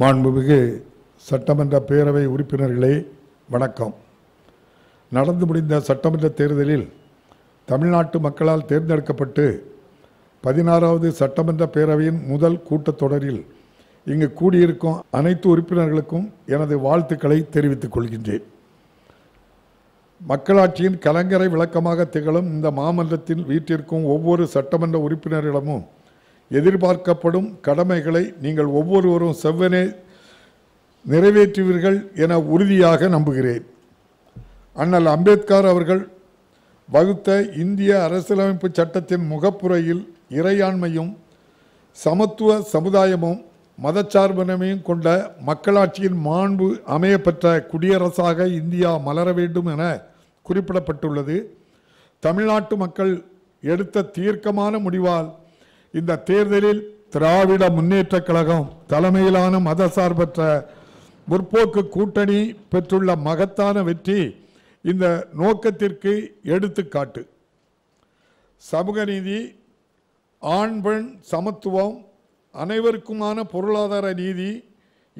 மாண்புமிகு சட்டமன்ற பேரவை உறுப்பினர்களே வணக்கம் நடந்து முடிந்த சட்டமன்ற தேர்தலில் தமிழ்நாட்டு மக்களால் தேர்ந்தெடுக்கப்பட்டு பதினாறாவது சட்டமன்ற பேரவையின் முதல் கூட்டத்தொடரில் இங்கு கூடியிருக்கும் அனைத்து உறுப்பினர்களுக்கும் எனது வாழ்த்துக்களை தெரிவித்துக் கொள்கின்றேன் மக்களாட்சியின் கலங்கரை விளக்கமாக திகழும் இந்த மாமன்றத்தில் வீட்டிற்கும் ஒவ்வொரு சட்டமன்ற உறுப்பினர்களிடமும் எதிர்பார்க்கப்படும் கடமைகளை நீங்கள் ஒவ்வொருவரும் செவ்வனே நிறைவேற்றுவீர்கள் என உறுதியாக நம்புகிறேன் அண்ணல் அம்பேத்கர் அவர்கள் வகுத்த இந்திய அரசியலமைப்பு சட்டத்தின் முகப்புறையில் இறையாண்மையும் சமத்துவ சமுதாயமும் மதச்சார்பினமையும் கொண்ட மக்களாட்சியின் மாண்பு அமையப்பெற்ற குடியரசாக இந்தியா மலர வேண்டும் என குறிப்பிடப்பட்டுள்ளது தமிழ்நாட்டு மக்கள் எடுத்த தீர்க்கமான முடிவால் இந்த தேர்தலில் திராவிட முன்னேற்ற கழகம் தலைமையிலான மதசார்பற்ற முற்போக்கு கூட்டணி பெற்றுள்ள மகத்தான வெற்றி இந்த நோக்கத்திற்கு எடுத்துக்காட்டு சமூக நீதி ஆண் பெண் சமத்துவம் அனைவருக்குமான பொருளாதார நீதி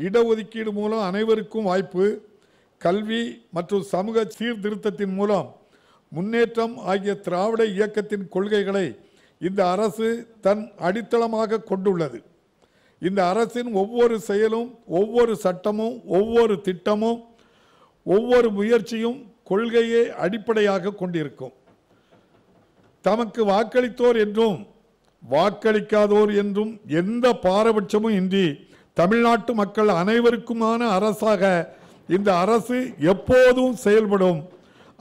இடஒதுக்கீடு மூலம் அனைவருக்கும் வாய்ப்பு கல்வி மற்றும் சமூக சீர்திருத்தத்தின் மூலம் முன்னேற்றம் ஆகிய திராவிட இயக்கத்தின் கொள்கைகளை இந்த அரசு தன் அடித்தளமாக கொண்டுள்ளது இந்த அரசின் ஒவ்வொரு செயலும் ஒவ்வொரு சட்டமும் ஒவ்வொரு திட்டமும் ஒவ்வொரு முயற்சியும் கொள்கையை அடிப்படையாக கொண்டிருக்கும் தமக்கு வாக்களித்தோர் என்றும் வாக்களிக்காதோர் என்றும் எந்த பாரபட்சமும் இன்றி தமிழ்நாட்டு மக்கள் அனைவருக்குமான அரசாக இந்த அரசு எப்போதும் செயல்படும்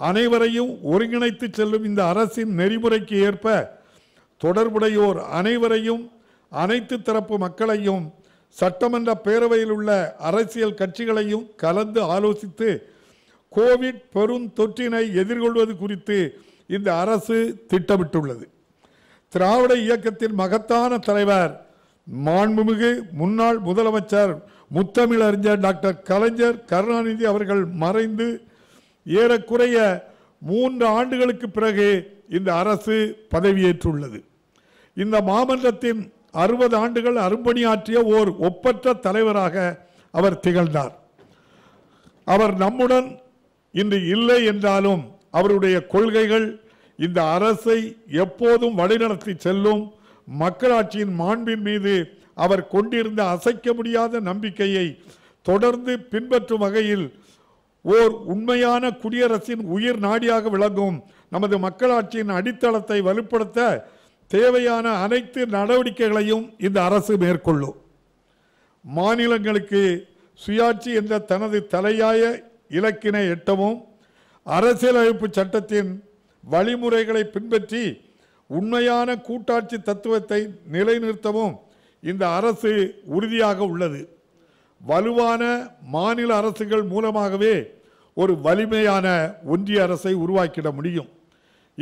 அனைவரையும் ஒருங்கிணைத்து செல்லும் இந்த அரசின் நெறிமுறைக்கு ஏற்ப தொடர்புடையோர் அனைவரையும் அனைத்து தரப்பு மக்களையும் சட்டமன்ற பேரவையில் உள்ள அரசியல் கட்சிகளையும் கலந்து ஆலோசித்து கோவிட் பெருந்தொற்றினை எதிர்கொள்வது குறித்து இந்த அரசு திட்டமிட்டுள்ளது திராவிட இயக்கத்தின் மகத்தான தலைவர் மாண்புமிகு முன்னாள் முதலமைச்சர் முத்தமிழறிஞர் டாக்டர் கலைஞர் கருணாநிதி அவர்கள் மறைந்து ஏறக்குறைய மூன்று ஆண்டுகளுக்கு பிறகு இந்த அரசு பதவியேற்றுள்ளது இந்த மாமன்றத்தின் அறுபது ஆண்டுகள் அரும்பணியாற்றிய ஓர் ஒப்பற்ற தலைவராக அவர் திகழ்ந்தார் அவர் நம்முடன் இன்று இல்லை என்றாலும் அவருடைய கொள்கைகள் இந்த அரசை எப்போதும் வழிநடத்தி செல்லும் மக்களாட்சியின் மாண்பின் மீது அவர் கொண்டிருந்த அசைக்க முடியாத நம்பிக்கையை தொடர்ந்து பின்பற்றும் வகையில் ஓர் உண்மையான குடியரசின் உயிர் நாடியாக விளங்கும் நமது மக்களாட்சியின் அடித்தளத்தை வலுப்படுத்த தேவையான அனைத்து நடவடிக்கைகளையும் இந்த அரசு மேற்கொள்ளும் மாநிலங்களுக்கு சுயாட்சி என்ற தனது தலையாய இலக்கினை எட்டவும் அரசியலமைப்பு சட்டத்தின் வழிமுறைகளை பின்பற்றி உண்மையான கூட்டாட்சி தத்துவத்தை நிலைநிறுத்தவும் இந்த அரசு உறுதியாக உள்ளது வலுவான மாநில அரசுகள் மூலமாகவே ஒரு வலிமையான ஒன்றிய அரசை உருவாக்கிட முடியும்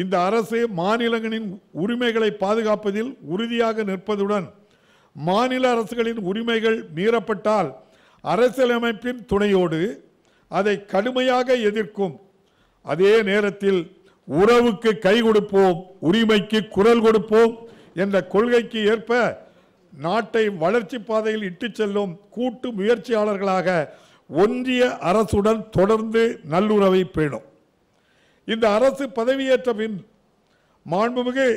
இந்த அரசு மாநிலங்களின் உரிமைகளை பாதுகாப்பதில் உறுதியாக நிற்பதுடன் மாநில அரசுகளின் உரிமைகள் மீறப்பட்டால் அரசியலமைப்பின் துணையோடு அதை கடுமையாக எதிர்க்கும் அதே நேரத்தில் உறவுக்கு கை கொடுப்போம் உரிமைக்கு குரல் கொடுப்போம் என்ற கொள்கைக்கு ஏற்ப நாட்டை வளர்ச்சி பாதையில் இட்டு செல்லும் கூட்டு முயற்சியாளர்களாக ஒன்றிய அரசுடன் தொடர்ந்து நல்லுறவை பேணும் இந்த அரசு பதவியேற்ற பின் மாண்புமிகு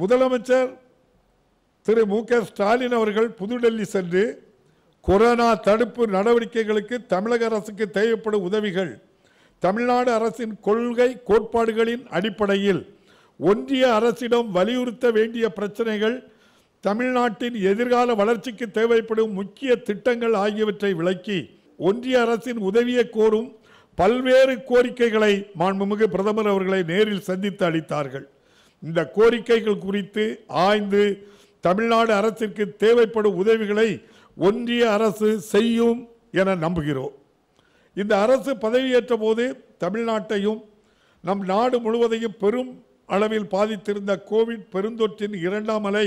முதலமைச்சர் திரு மு க ஸ்டாலின் அவர்கள் புதுடெல்லி சென்று கொரோனா தடுப்பு நடவடிக்கைகளுக்கு தமிழக அரசுக்கு தேவைப்படும் உதவிகள் தமிழ்நாடு அரசின் கொள்கை கோட்பாடுகளின் அடிப்படையில் ஒன்றிய அரசிடம் வலியுறுத்த வேண்டிய பிரச்சனைகள் தமிழ்நாட்டின் எதிர்கால வளர்ச்சிக்கு தேவைப்படும் முக்கிய திட்டங்கள் ஆகியவற்றை விளக்கி ஒன்றிய அரசின் உதவியை கோரும் பல்வேறு கோரிக்கைகளை மாண்புமிகு பிரதமர் அவர்களை நேரில் சந்தித்து அளித்தார்கள் இந்த கோரிக்கைகள் குறித்து ஆய்ந்து தமிழ்நாடு அரசிற்கு தேவைப்படும் உதவிகளை ஒன்றிய அரசு செய்யும் என நம்புகிறோம் இந்த அரசு பதவியேற்ற போது தமிழ்நாட்டையும் நம் நாடு முழுவதையும் பெரும் அளவில் பாதித்திருந்த கோவிட் பெருந்தொற்றின் இரண்டாம் அலை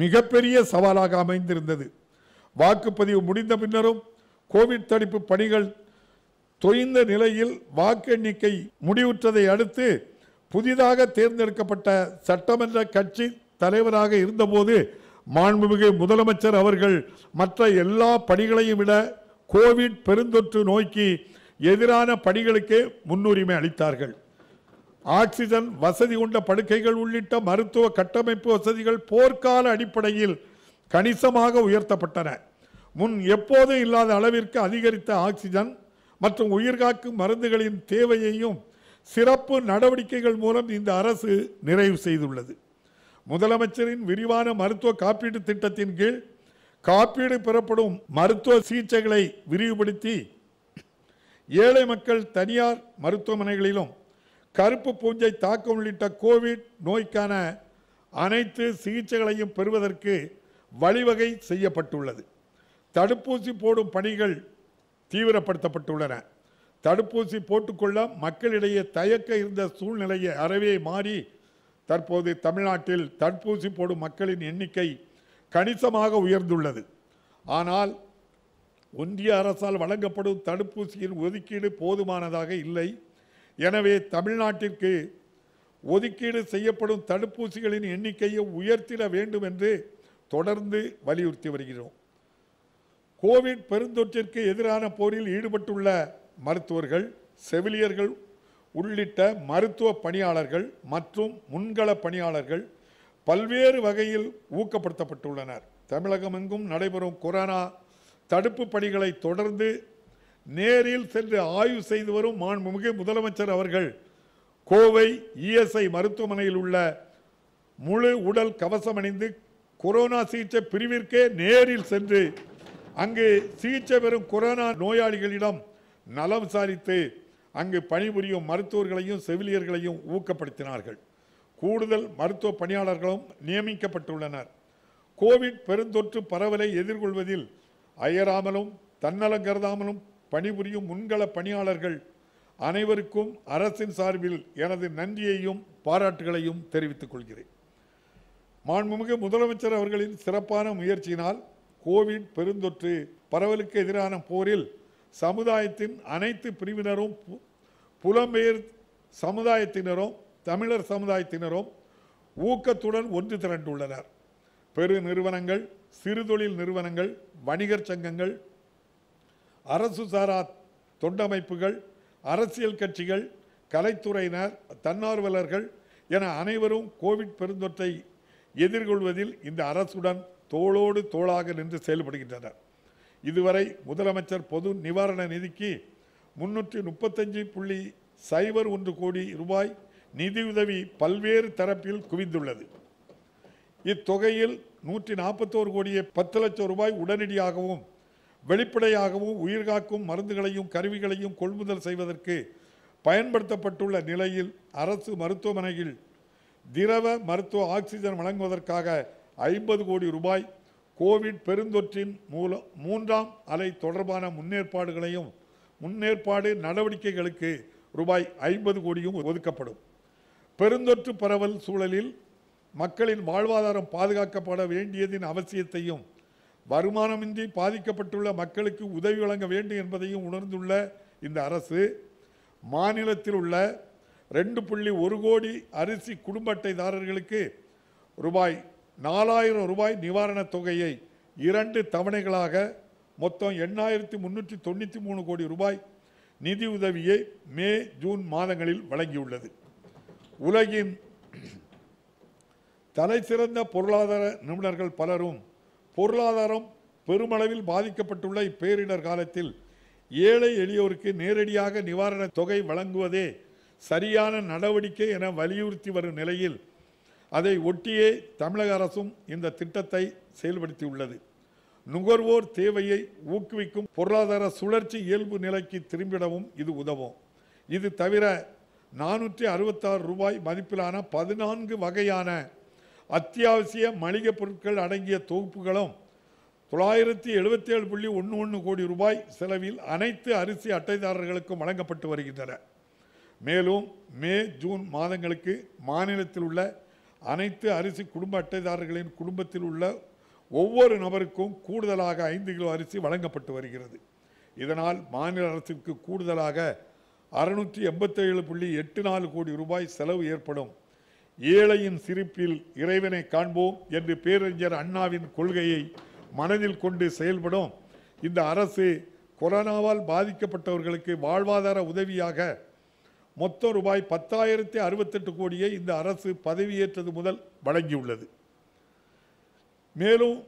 மிகப்பெரிய சவாலாக அமைந்திருந்தது வாக்குப்பதிவு முடிந்த பின்னரும் கோவிட் தடுப்பு பணிகள் தொய்ந்த நிலையில் வாக்கு எண்ணிக்கை முடிவுற்றதை அடுத்து புதிதாக தேர்ந்தெடுக்கப்பட்ட சட்டமன்ற கட்சி தலைவராக இருந்தபோது மாண்புமிகு முதலமைச்சர் அவர்கள் மற்ற எல்லா பணிகளையும் விட கோவிட் பெருந்தொற்று நோய்க்கு எதிரான பணிகளுக்கு முன்னுரிமை அளித்தார்கள் ஆக்சிஜன் வசதி கொண்ட படுக்கைகள் உள்ளிட்ட மருத்துவ கட்டமைப்பு வசதிகள் போர்க்கால அடிப்படையில் கணிசமாக உயர்த்தப்பட்டன முன் எப்போதும் இல்லாத அளவிற்கு அதிகரித்த ஆக்சிஜன் மற்றும் உயிர்காக்கும் மருந்துகளின் தேவையையும் சிறப்பு நடவடிக்கைகள் மூலம் இந்த அரசு நிறைவு செய்துள்ளது முதலமைச்சரின் விரிவான மருத்துவ காப்பீடு திட்டத்தின் கீழ் காப்பீடு பெறப்படும் மருத்துவ சிகிச்சைகளை விரிவுபடுத்தி ஏழை மக்கள் தனியார் மருத்துவமனைகளிலும் கருப்பு பூஞ்சை தாக்கம் உள்ளிட்ட கோவிட் நோய்க்கான அனைத்து சிகிச்சைகளையும் பெறுவதற்கு வழிவகை செய்யப்பட்டுள்ளது தடுப்பூசி போடும் பணிகள் தீவிரப்படுத்தப்பட்டுள்ளன தடுப்பூசி போட்டுக்கொள்ள மக்களிடையே தயக்க இருந்த சூழ்நிலையை அறவே மாறி தற்போது தமிழ்நாட்டில் தடுப்பூசி போடும் மக்களின் எண்ணிக்கை கணிசமாக உயர்ந்துள்ளது ஆனால் ஒன்றிய அரசால் வழங்கப்படும் தடுப்பூசியின் ஒதுக்கீடு போதுமானதாக இல்லை எனவே தமிழ்நாட்டிற்கு ஒதுக்கீடு செய்யப்படும் தடுப்பூசிகளின் எண்ணிக்கையை உயர்த்திட வேண்டும் என்று தொடர்ந்து வலியுறுத்தி வருகிறோம் கோவிட் பெருந்தொற்றிற்கு எதிரான போரில் ஈடுபட்டுள்ள மருத்துவர்கள் செவிலியர்கள் உள்ளிட்ட மருத்துவ பணியாளர்கள் மற்றும் முன்கள பணியாளர்கள் பல்வேறு வகையில் ஊக்கப்படுத்தப்பட்டுள்ளனர் தமிழகமெங்கும் நடைபெறும் கொரோனா தடுப்பு பணிகளை தொடர்ந்து நேரில் சென்று ஆய்வு செய்து வரும் மாண்புமிகு முதலமைச்சர் அவர்கள் கோவை இஎஸ்ஐ மருத்துவமனையில் உள்ள முழு உடல் கவசம் அணிந்து கொரோனா சிகிச்சை பிரிவிற்கே நேரில் சென்று அங்கு சிகிச்சை பெறும் கொரோனா நோயாளிகளிடம் நலம் விசாரித்து அங்கு பணிபுரியும் மருத்துவர்களையும் செவிலியர்களையும் ஊக்கப்படுத்தினார்கள் கூடுதல் மருத்துவ பணியாளர்களும் நியமிக்கப்பட்டுள்ளனர் கோவிட் பெருந்தொற்று பரவலை எதிர்கொள்வதில் அயராமலும் தன்னலம் கருதாமலும் பணிபுரியும் முன்கள பணியாளர்கள் அனைவருக்கும் அரசின் சார்பில் எனது நன்றியையும் பாராட்டுகளையும் தெரிவித்துக் கொள்கிறேன் மாண்புமிகு முதலமைச்சர் அவர்களின் சிறப்பான முயற்சியினால் கோவிட் பெருந்தொற்று பரவலுக்கு எதிரான போரில் சமுதாயத்தின் அனைத்து பிரிவினரும் புலம்பெயர் சமுதாயத்தினரும் தமிழர் சமுதாயத்தினரும் ஊக்கத்துடன் ஒன்று திரண்டுள்ளனர் பெரு நிறுவனங்கள் சிறுதொழில் நிறுவனங்கள் வணிகர் சங்கங்கள் அரசு சாரா தொண்டமைப்புகள் அரசியல் கட்சிகள் கலைத்துறையினர் தன்னார்வலர்கள் என அனைவரும் கோவிட் பெருந்தொற்றை எதிர்கொள்வதில் இந்த அரசுடன் தோளோடு தோளாக நின்று செயல்படுகின்றனர் இதுவரை முதலமைச்சர் பொது நிவாரண நிதிக்கு முன்னூற்றி முப்பத்தஞ்சு புள்ளி சைபர் ஒன்று கோடி ரூபாய் நிதியுதவி பல்வேறு தரப்பில் குவிந்துள்ளது இத்தொகையில் நூற்றி நாற்பத்தோரு கோடியே பத்து லட்சம் ரூபாய் உடனடியாகவும் வெளிப்படையாகவும் உயிர்காக்கும் மருந்துகளையும் கருவிகளையும் கொள்முதல் செய்வதற்கு பயன்படுத்தப்பட்டுள்ள நிலையில் அரசு மருத்துவமனையில் திரவ மருத்துவ ஆக்சிஜன் வழங்குவதற்காக ஐம்பது கோடி ரூபாய் கோவிட் பெருந்தொற்றின் மூலம் மூன்றாம் அலை தொடர்பான முன்னேற்பாடுகளையும் முன்னேற்பாடு நடவடிக்கைகளுக்கு ரூபாய் ஐம்பது கோடியும் ஒதுக்கப்படும் பெருந்தொற்று பரவல் சூழலில் மக்களின் வாழ்வாதாரம் பாதுகாக்கப்பட வேண்டியதின் அவசியத்தையும் வருமானமின்றி பாதிக்கப்பட்டுள்ள மக்களுக்கு உதவி வழங்க வேண்டும் என்பதையும் உணர்ந்துள்ள இந்த அரசு மாநிலத்தில் உள்ள ரெண்டு புள்ளி ஒரு கோடி அரிசி குடும்ப அட்டைதாரர்களுக்கு ரூபாய் நாலாயிரம் ரூபாய் நிவாரணத் தொகையை இரண்டு தவணைகளாக மொத்தம் எண்ணாயிரத்தி முந்நூற்றி தொண்ணூற்றி மூணு கோடி ரூபாய் நிதி உதவியை மே ஜூன் மாதங்களில் வழங்கியுள்ளது உலகின் தலைசிறந்த பொருளாதார நிபுணர்கள் பலரும் பொருளாதாரம் பெருமளவில் பாதிக்கப்பட்டுள்ள இப்பேரிடர் காலத்தில் ஏழை எளியோருக்கு நேரடியாக நிவாரணத் தொகை வழங்குவதே சரியான நடவடிக்கை என வலியுறுத்தி வரும் நிலையில் அதை ஒட்டியே தமிழக அரசும் இந்த திட்டத்தை செயல்படுத்தியுள்ளது நுகர்வோர் தேவையை ஊக்குவிக்கும் பொருளாதார சுழற்சி இயல்பு நிலைக்கு திரும்பிடவும் இது உதவும் இது தவிர நானூற்றி அறுபத்தாறு ரூபாய் மதிப்பிலான பதினான்கு வகையான அத்தியாவசிய மளிகை பொருட்கள் அடங்கிய தொகுப்புகளும் தொள்ளாயிரத்தி எழுபத்தி ஏழு புள்ளி ஒன்று ஒன்று கோடி ரூபாய் செலவில் அனைத்து அரிசி அட்டைதாரர்களுக்கும் வழங்கப்பட்டு வருகின்றன மேலும் மே ஜூன் மாதங்களுக்கு மாநிலத்தில் உள்ள அனைத்து அரிசி குடும்ப அட்டைதாரர்களின் குடும்பத்தில் உள்ள ஒவ்வொரு நபருக்கும் கூடுதலாக ஐந்து கிலோ அரிசி வழங்கப்பட்டு வருகிறது இதனால் மாநில அரசுக்கு கூடுதலாக அறுநூற்றி எண்பத்தேழு புள்ளி எட்டு நாலு கோடி ரூபாய் செலவு ஏற்படும் ஏழையின் சிரிப்பில் இறைவனை காண்போம் என்று பேரறிஞர் அண்ணாவின் கொள்கையை மனதில் கொண்டு செயல்படும் இந்த அரசு கொரோனாவால் பாதிக்கப்பட்டவர்களுக்கு வாழ்வாதார உதவியாக மொத்த ரூபாய் பத்தாயிரத்தி அறுபத்தெட்டு கோடியை இந்த அரசு பதவியேற்றது முதல் வழங்கியுள்ளது மேலும்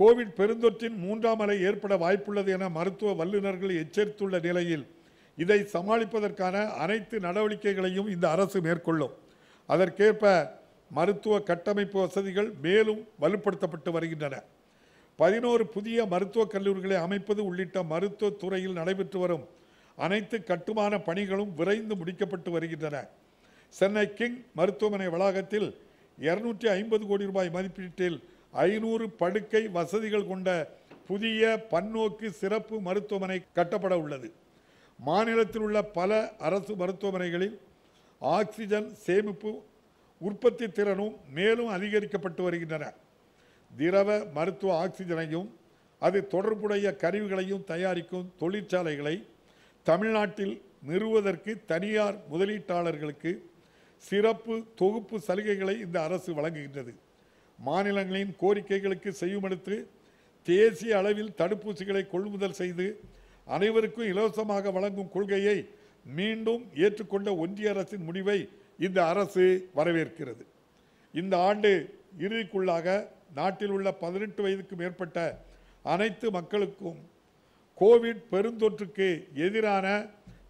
கோவிட் பெருந்தொற்றின் மூன்றாம் அலை ஏற்பட வாய்ப்புள்ளது என மருத்துவ வல்லுநர்கள் எச்சரித்துள்ள நிலையில் இதை சமாளிப்பதற்கான அனைத்து நடவடிக்கைகளையும் இந்த அரசு மேற்கொள்ளும் அதற்கேற்ப மருத்துவ கட்டமைப்பு வசதிகள் மேலும் வலுப்படுத்தப்பட்டு வருகின்றன பதினோரு புதிய மருத்துவக் கல்லூரிகளை அமைப்பது உள்ளிட்ட மருத்துவ துறையில் நடைபெற்று வரும் அனைத்து கட்டுமான பணிகளும் விரைந்து முடிக்கப்பட்டு வருகின்றன சென்னை கிங் மருத்துவமனை வளாகத்தில் இருநூற்றி ஐம்பது கோடி ரூபாய் மதிப்பீட்டில் ஐநூறு படுக்கை வசதிகள் கொண்ட புதிய பன்னோக்கு சிறப்பு மருத்துவமனை கட்டப்பட உள்ளது மாநிலத்தில் உள்ள பல அரசு மருத்துவமனைகளில் ஆக்சிஜன் சேமிப்பு உற்பத்தி திறனும் மேலும் அதிகரிக்கப்பட்டு வருகின்றன திரவ மருத்துவ ஆக்சிஜனையும் அது தொடர்புடைய கருவிகளையும் தயாரிக்கும் தொழிற்சாலைகளை தமிழ்நாட்டில் நிறுவதற்கு தனியார் முதலீட்டாளர்களுக்கு சிறப்பு தொகுப்பு சலுகைகளை இந்த அரசு வழங்குகின்றது மாநிலங்களின் கோரிக்கைகளுக்கு செய்யுமெடுத்து தேசிய அளவில் தடுப்பூசிகளை கொள்முதல் செய்து அனைவருக்கும் இலவசமாக வழங்கும் கொள்கையை மீண்டும் ஏற்றுக்கொண்ட ஒன்றிய அரசின் முடிவை இந்த அரசு வரவேற்கிறது இந்த ஆண்டு இறுதிக்குள்ளாக நாட்டில் உள்ள பதினெட்டு வயதுக்கு மேற்பட்ட அனைத்து மக்களுக்கும் கோவிட் பெருந்தொற்றுக்கு எதிரான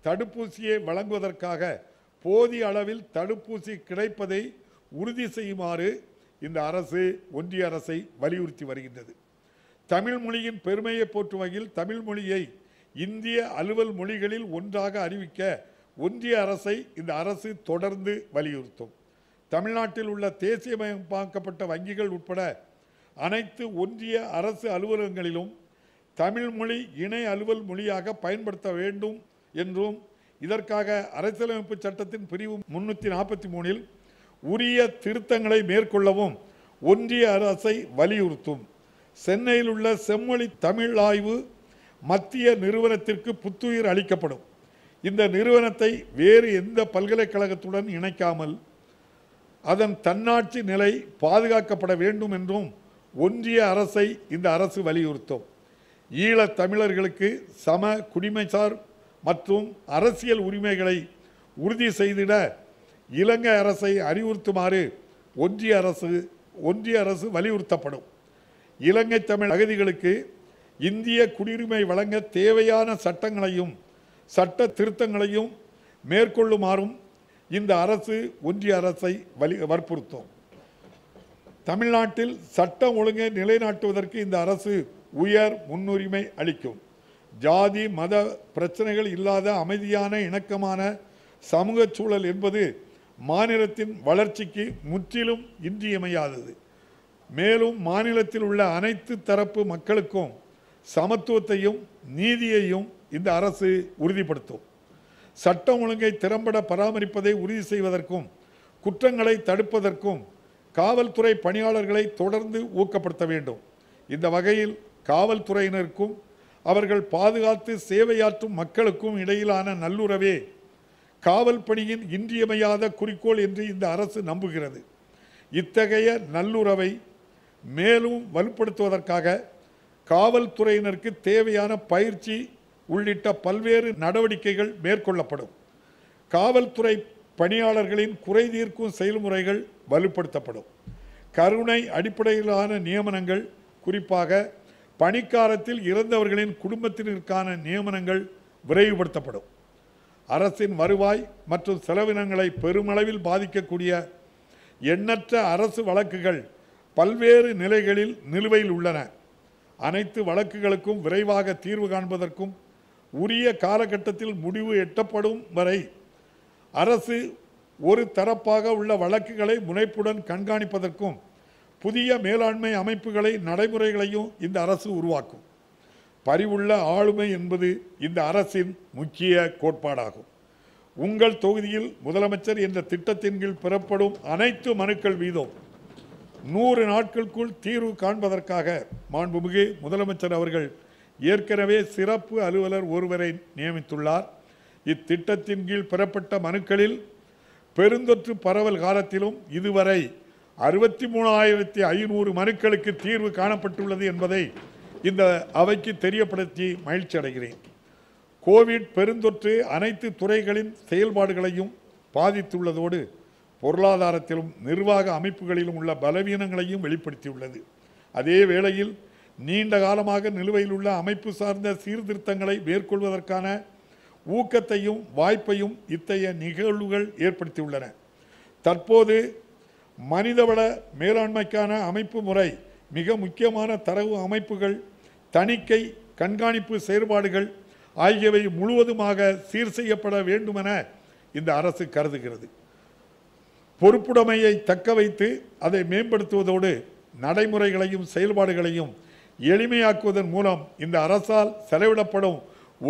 தடுப்பூசியை வழங்குவதற்காக போதிய அளவில் தடுப்பூசி கிடைப்பதை உறுதி செய்யுமாறு இந்த அரசு ஒன்றிய அரசை வலியுறுத்தி வருகின்றது தமிழ் மொழியின் பெருமையை போற்றும் வகையில் தமிழ் மொழியை இந்திய அலுவல் மொழிகளில் ஒன்றாக அறிவிக்க ஒன்றிய அரசை இந்த அரசு தொடர்ந்து வலியுறுத்தும் தமிழ்நாட்டில் உள்ள தேசியமயமாக்கப்பட்ட வங்கிகள் உட்பட அனைத்து ஒன்றிய அரசு அலுவலகங்களிலும் தமிழ்மொழி இணை அலுவல் மொழியாக பயன்படுத்த வேண்டும் என்றும் இதற்காக அரசியலமைப்பு சட்டத்தின் பிரிவு முன்னூற்றி நாற்பத்தி மூணில் உரிய திருத்தங்களை மேற்கொள்ளவும் ஒன்றிய அரசை வலியுறுத்தும் சென்னையில் உள்ள செம்மொழி தமிழ் ஆய்வு மத்திய நிறுவனத்திற்கு புத்துயிர் அளிக்கப்படும் இந்த நிறுவனத்தை வேறு எந்த பல்கலைக்கழகத்துடன் இணைக்காமல் அதன் தன்னாட்சி நிலை பாதுகாக்கப்பட வேண்டும் என்றும் ஒன்றிய அரசை இந்த அரசு வலியுறுத்தும் ஈழத் தமிழர்களுக்கு சம குடிமைசார் மற்றும் அரசியல் உரிமைகளை உறுதி செய்திட இலங்கை அரசை அறிவுறுத்துமாறு ஒன்றிய அரசு ஒன்றிய அரசு வலியுறுத்தப்படும் இலங்கை தமிழ் அகதிகளுக்கு இந்திய குடியுரிமை வழங்க தேவையான சட்டங்களையும் சட்ட திருத்தங்களையும் மேற்கொள்ளுமாறும் இந்த அரசு ஒன்றிய அரசை வலி வற்புறுத்தும் தமிழ்நாட்டில் சட்டம் ஒழுங்கை நிலைநாட்டுவதற்கு இந்த அரசு உயர் முன்னுரிமை அளிக்கும் ஜாதி மத பிரச்சனைகள் இல்லாத அமைதியான இணக்கமான சமூக சூழல் என்பது மாநிலத்தின் வளர்ச்சிக்கு முற்றிலும் இன்றியமையாதது மேலும் மாநிலத்தில் உள்ள அனைத்து தரப்பு மக்களுக்கும் சமத்துவத்தையும் நீதியையும் இந்த அரசு உறுதிப்படுத்தும் சட்டம் ஒழுங்கை திறம்பட பராமரிப்பதை உறுதி செய்வதற்கும் குற்றங்களை தடுப்பதற்கும் காவல்துறை பணியாளர்களை தொடர்ந்து ஊக்கப்படுத்த வேண்டும் இந்த வகையில் காவல்துறையினருக்கும் அவர்கள் பாதுகாத்து சேவையாற்றும் மக்களுக்கும் இடையிலான நல்லுறவே காவல் பணியின் இன்றியமையாத குறிக்கோள் என்று இந்த அரசு நம்புகிறது இத்தகைய நல்லுறவை மேலும் வலுப்படுத்துவதற்காக காவல்துறையினருக்கு தேவையான பயிற்சி உள்ளிட்ட பல்வேறு நடவடிக்கைகள் மேற்கொள்ளப்படும் காவல்துறை பணியாளர்களின் குறை தீர்க்கும் செயல்முறைகள் வலுப்படுத்தப்படும் கருணை அடிப்படையிலான நியமனங்கள் குறிப்பாக பணிக்காலத்தில் இறந்தவர்களின் குடும்பத்தினருக்கான நியமனங்கள் விரைவுபடுத்தப்படும் அரசின் வருவாய் மற்றும் செலவினங்களை பெருமளவில் பாதிக்கக்கூடிய எண்ணற்ற அரசு வழக்குகள் பல்வேறு நிலைகளில் நிலுவையில் உள்ளன அனைத்து வழக்குகளுக்கும் விரைவாக தீர்வு காண்பதற்கும் உரிய காலகட்டத்தில் முடிவு எட்டப்படும் வரை அரசு ஒரு தரப்பாக உள்ள வழக்குகளை முனைப்புடன் கண்காணிப்பதற்கும் புதிய மேலாண்மை அமைப்புகளை நடைமுறைகளையும் இந்த அரசு உருவாக்கும் பரிவுள்ள ஆளுமை என்பது இந்த அரசின் முக்கிய கோட்பாடாகும் உங்கள் தொகுதியில் முதலமைச்சர் என்ற திட்டத்தின் கீழ் பெறப்படும் அனைத்து மனுக்கள் வீதம் நூறு நாட்களுக்குள் தீர்வு காண்பதற்காக மாண்புமிகு முதலமைச்சர் அவர்கள் ஏற்கனவே சிறப்பு அலுவலர் ஒருவரை நியமித்துள்ளார் இத்திட்டத்தின் கீழ் பெறப்பட்ட மனுக்களில் பெருந்தொற்று பரவல் காலத்திலும் இதுவரை அறுபத்தி மூணாயிரத்தி ஐநூறு மனுக்களுக்கு தீர்வு காணப்பட்டுள்ளது என்பதை இந்த அவைக்கு தெரியப்படுத்தி மகிழ்ச்சி அடைகிறேன் கோவிட் பெருந்தொற்று அனைத்து துறைகளின் செயல்பாடுகளையும் பாதித்துள்ளதோடு பொருளாதாரத்திலும் நிர்வாக அமைப்புகளிலும் உள்ள பலவீனங்களையும் வெளிப்படுத்தியுள்ளது அதே வேளையில் நீண்ட காலமாக நிலுவையில் உள்ள அமைப்பு சார்ந்த சீர்திருத்தங்களை மேற்கொள்வதற்கான ஊக்கத்தையும் வாய்ப்பையும் இத்தகைய நிகழ்வுகள் ஏற்படுத்தியுள்ளன தற்போது மனிதவள மேலாண்மைக்கான அமைப்பு முறை மிக முக்கியமான தரவு அமைப்புகள் தணிக்கை கண்காணிப்பு செயற்பாடுகள் ஆகியவை முழுவதுமாக சீர் செய்யப்பட வேண்டுமென இந்த அரசு கருதுகிறது பொறுப்புடைமையை தக்க வைத்து அதை மேம்படுத்துவதோடு நடைமுறைகளையும் செயல்பாடுகளையும் எளிமையாக்குவதன் மூலம் இந்த அரசால் செலவிடப்படும்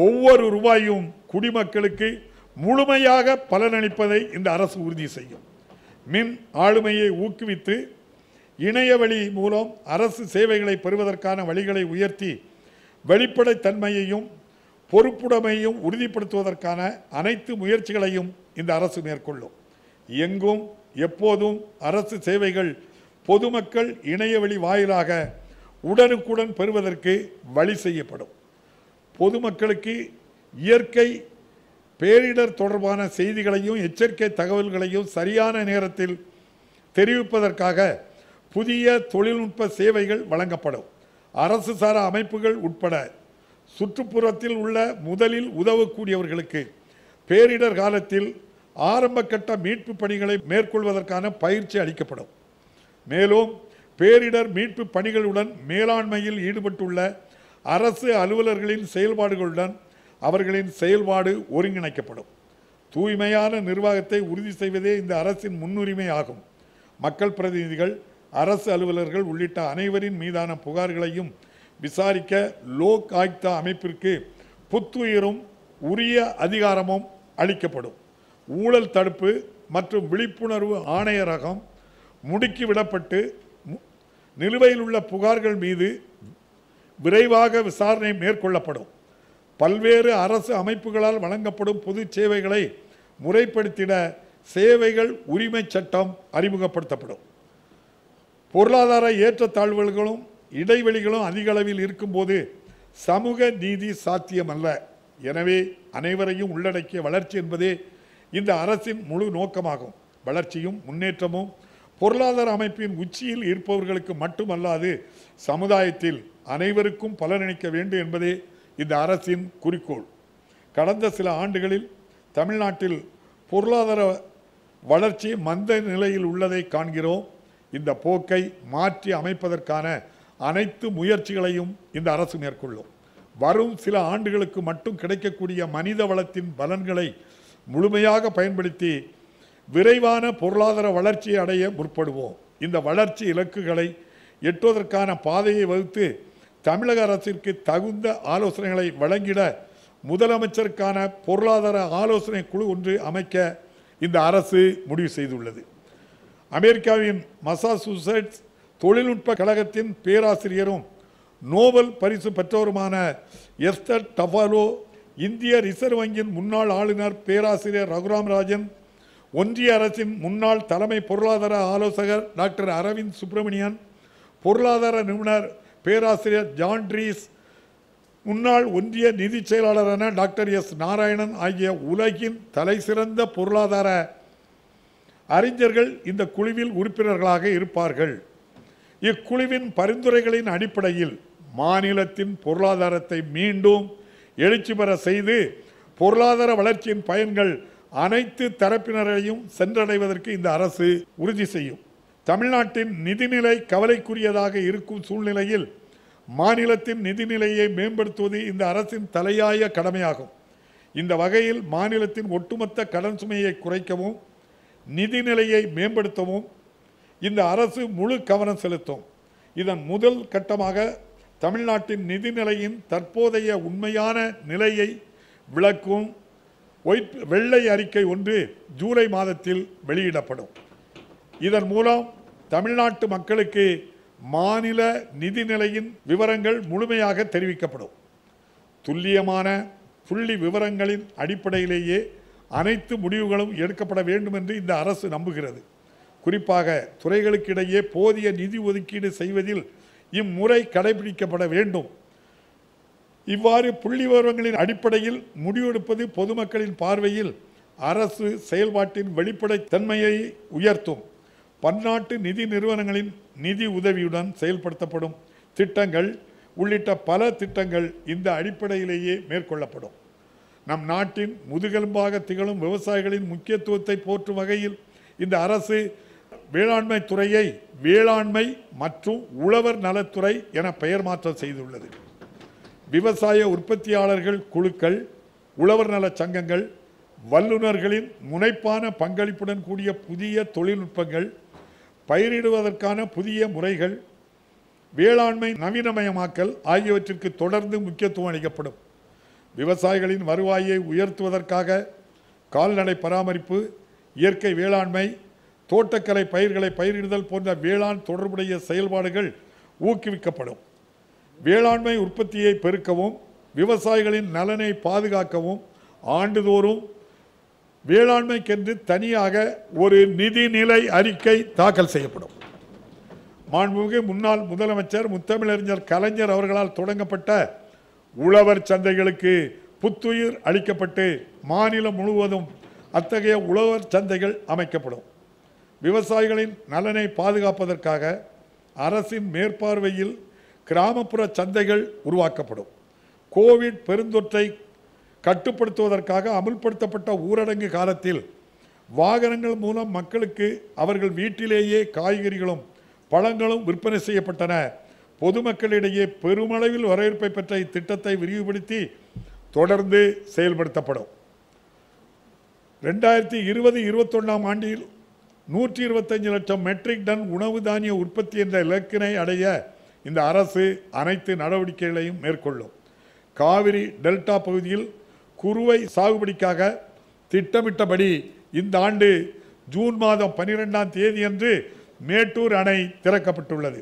ஒவ்வொரு ரூபாயும் குடிமக்களுக்கு முழுமையாக பலனளிப்பதை இந்த அரசு உறுதி செய்யும் மின் ஆளுமையை ஊக்குவித்து இணையவழி மூலம் அரசு சேவைகளை பெறுவதற்கான வழிகளை உயர்த்தி வெளிப்படைத்தன்மையையும் பொறுப்புடைமையும் உறுதிப்படுத்துவதற்கான அனைத்து முயற்சிகளையும் இந்த அரசு மேற்கொள்ளும் எங்கும் எப்போதும் அரசு சேவைகள் பொதுமக்கள் இணையவழி வாயிலாக உடனுக்குடன் பெறுவதற்கு வழி செய்யப்படும் பொதுமக்களுக்கு இயற்கை பேரிடர் தொடர்பான செய்திகளையும் எச்சரிக்கை தகவல்களையும் சரியான நேரத்தில் தெரிவிப்பதற்காக புதிய தொழில்நுட்ப சேவைகள் வழங்கப்படும் அரசு சாரா அமைப்புகள் உட்பட சுற்றுப்புறத்தில் உள்ள முதலில் உதவக்கூடியவர்களுக்கு பேரிடர் காலத்தில் ஆரம்ப கட்ட மீட்பு பணிகளை மேற்கொள்வதற்கான பயிற்சி அளிக்கப்படும் மேலும் பேரிடர் மீட்பு பணிகளுடன் மேலாண்மையில் ஈடுபட்டுள்ள அரசு அலுவலர்களின் செயல்பாடுகளுடன் அவர்களின் செயல்பாடு ஒருங்கிணைக்கப்படும் தூய்மையான நிர்வாகத்தை உறுதி செய்வதே இந்த அரசின் முன்னுரிமை ஆகும் மக்கள் பிரதிநிதிகள் அரசு அலுவலர்கள் உள்ளிட்ட அனைவரின் மீதான புகார்களையும் விசாரிக்க லோக் ஆயுக்தா அமைப்பிற்கு புத்துயிரும் உரிய அதிகாரமும் அளிக்கப்படும் ஊழல் தடுப்பு மற்றும் விழிப்புணர்வு ஆணையரகம் முடுக்கி விடப்பட்டு நிலுவையில் உள்ள புகார்கள் மீது விரைவாக விசாரணை மேற்கொள்ளப்படும் பல்வேறு அரசு அமைப்புகளால் வழங்கப்படும் பொது சேவைகளை முறைப்படுத்திட சேவைகள் உரிமை சட்டம் அறிமுகப்படுத்தப்படும் பொருளாதார ஏற்றத்தாழ்வுகளும் இடைவெளிகளும் அதிக அளவில் இருக்கும்போது சமூக நீதி சாத்தியமல்ல எனவே அனைவரையும் உள்ளடக்கிய வளர்ச்சி என்பதே இந்த அரசின் முழு நோக்கமாகும் வளர்ச்சியும் முன்னேற்றமும் பொருளாதார அமைப்பின் உச்சியில் இருப்பவர்களுக்கு மட்டுமல்லாது சமுதாயத்தில் அனைவருக்கும் பலனளிக்க வேண்டும் என்பதே இந்த அரசின் குறிக்கோள் கடந்த சில ஆண்டுகளில் தமிழ்நாட்டில் பொருளாதார வளர்ச்சி மந்த நிலையில் உள்ளதை காண்கிறோம் இந்த போக்கை மாற்றி அமைப்பதற்கான அனைத்து முயற்சிகளையும் இந்த அரசு மேற்கொள்ளும் வரும் சில ஆண்டுகளுக்கு மட்டும் கிடைக்கக்கூடிய மனித வளத்தின் பலன்களை முழுமையாக பயன்படுத்தி விரைவான பொருளாதார வளர்ச்சி அடைய முற்படுவோம் இந்த வளர்ச்சி இலக்குகளை எட்டுவதற்கான பாதையை வகுத்து தமிழக அரசிற்கு தகுந்த ஆலோசனைகளை வழங்கிட முதலமைச்சருக்கான பொருளாதார ஆலோசனை குழு ஒன்று அமைக்க இந்த அரசு முடிவு செய்துள்ளது அமெரிக்காவின் மசாசூசட்ஸ் தொழில்நுட்ப கழகத்தின் பேராசிரியரும் நோபல் பரிசு பெற்றோருமான எஸ்தர் டஃபாலோ இந்திய ரிசர்வ் வங்கியின் முன்னாள் ஆளுநர் பேராசிரியர் ரகுராம் ராஜன் ஒன்றிய அரசின் முன்னாள் தலைமை பொருளாதார ஆலோசகர் டாக்டர் அரவிந்த் சுப்பிரமணியன் பொருளாதார நிபுணர் பேராசிரியர் ஜான் ட்ரீஸ் முன்னாள் ஒன்றிய நிதிச் செயலாளரான டாக்டர் எஸ் நாராயணன் ஆகிய உலகின் தலைசிறந்த பொருளாதார அறிஞர்கள் இந்த குழுவில் உறுப்பினர்களாக இருப்பார்கள் இக்குழுவின் பரிந்துரைகளின் அடிப்படையில் மாநிலத்தின் பொருளாதாரத்தை மீண்டும் எழுச்சி பெற செய்து பொருளாதார வளர்ச்சியின் பயன்கள் அனைத்து தரப்பினரையும் சென்றடைவதற்கு இந்த அரசு உறுதி செய்யும் தமிழ்நாட்டின் நிதிநிலை கவலைக்குரியதாக இருக்கும் சூழ்நிலையில் மாநிலத்தின் நிதிநிலையை மேம்படுத்துவது இந்த அரசின் தலையாய கடமையாகும் இந்த வகையில் மாநிலத்தின் ஒட்டுமொத்த கடன் சுமையை குறைக்கவும் நிதிநிலையை மேம்படுத்தவும் இந்த அரசு முழு கவனம் செலுத்தும் இதன் முதல் கட்டமாக தமிழ்நாட்டின் நிதிநிலையின் தற்போதைய உண்மையான நிலையை விளக்கும் ஒயிட் வெள்ளை அறிக்கை ஒன்று ஜூலை மாதத்தில் வெளியிடப்படும் இதன் மூலம் தமிழ்நாட்டு மக்களுக்கு மாநில நிதிநிலையின் விவரங்கள் முழுமையாக தெரிவிக்கப்படும் துல்லியமான புள்ளி விவரங்களின் அடிப்படையிலேயே அனைத்து முடிவுகளும் எடுக்கப்பட வேண்டும் என்று இந்த அரசு நம்புகிறது குறிப்பாக துறைகளுக்கிடையே போதிய நிதி ஒதுக்கீடு செய்வதில் இம்முறை கடைபிடிக்கப்பட வேண்டும் இவ்வாறு புள்ளி விவரங்களின் அடிப்படையில் முடிவெடுப்பது பொதுமக்களின் பார்வையில் அரசு செயல்பாட்டின் வெளிப்படைத்தன்மையை உயர்த்தும் பன்னாட்டு நிதி நிறுவனங்களின் நிதி உதவியுடன் செயல்படுத்தப்படும் திட்டங்கள் உள்ளிட்ட பல திட்டங்கள் இந்த அடிப்படையிலேயே மேற்கொள்ளப்படும் நம் நாட்டின் முதுகெலும்பாக திகழும் விவசாயிகளின் முக்கியத்துவத்தை போற்றும் வகையில் இந்த அரசு வேளாண்மை துறையை வேளாண்மை மற்றும் உழவர் நலத்துறை என பெயர் மாற்றம் செய்துள்ளது விவசாய உற்பத்தியாளர்கள் குழுக்கள் உழவர் நல சங்கங்கள் வல்லுநர்களின் முனைப்பான பங்களிப்புடன் கூடிய புதிய தொழில்நுட்பங்கள் பயிரிடுவதற்கான புதிய முறைகள் வேளாண்மை நவீனமயமாக்கல் ஆகியவற்றிற்கு தொடர்ந்து முக்கியத்துவம் அளிக்கப்படும் விவசாயிகளின் வருவாயை உயர்த்துவதற்காக கால்நடை பராமரிப்பு இயற்கை வேளாண்மை தோட்டக்கலை பயிர்களை பயிரிடுதல் போன்ற வேளாண் தொடர்புடைய செயல்பாடுகள் ஊக்குவிக்கப்படும் வேளாண்மை உற்பத்தியை பெருக்கவும் விவசாயிகளின் நலனை பாதுகாக்கவும் ஆண்டுதோறும் வேளாண்மைக்கென்று தனியாக ஒரு நிதிநிலை அறிக்கை தாக்கல் செய்யப்படும் மாண்புமிகு முன்னாள் முதலமைச்சர் முத்தமிழறிஞர் கலைஞர் அவர்களால் தொடங்கப்பட்ட உழவர் சந்தைகளுக்கு புத்துயிர் அளிக்கப்பட்டு மாநிலம் முழுவதும் அத்தகைய உழவர் சந்தைகள் அமைக்கப்படும் விவசாயிகளின் நலனை பாதுகாப்பதற்காக அரசின் மேற்பார்வையில் கிராமப்புற சந்தைகள் உருவாக்கப்படும் கோவிட் பெருந்தொற்றை கட்டுப்படுத்துவதற்காக அமுல்படுத்தப்பட்ட ஊரடங்கு காலத்தில் வாகனங்கள் மூலம் மக்களுக்கு அவர்கள் வீட்டிலேயே காய்கறிகளும் பழங்களும் விற்பனை செய்யப்பட்டன பொதுமக்களிடையே பெருமளவில் வரவேற்பை பெற்ற இத்திட்டத்தை விரிவுபடுத்தி தொடர்ந்து செயல்படுத்தப்படும் ரெண்டாயிரத்தி இருபது இருபத்தொன்னாம் ஆண்டில் நூற்றி இருபத்தஞ்சு லட்சம் மெட்ரிக் டன் உணவு தானிய உற்பத்தி என்ற இலக்கினை அடைய இந்த அரசு அனைத்து நடவடிக்கைகளையும் மேற்கொள்ளும் காவிரி டெல்டா பகுதியில் குறுவை சாகுபடிக்காக திட்டமிட்டபடி இந்த ஆண்டு ஜூன் மாதம் பனிரெண்டாம் தேதியன்று மேட்டூர் அணை திறக்கப்பட்டுள்ளது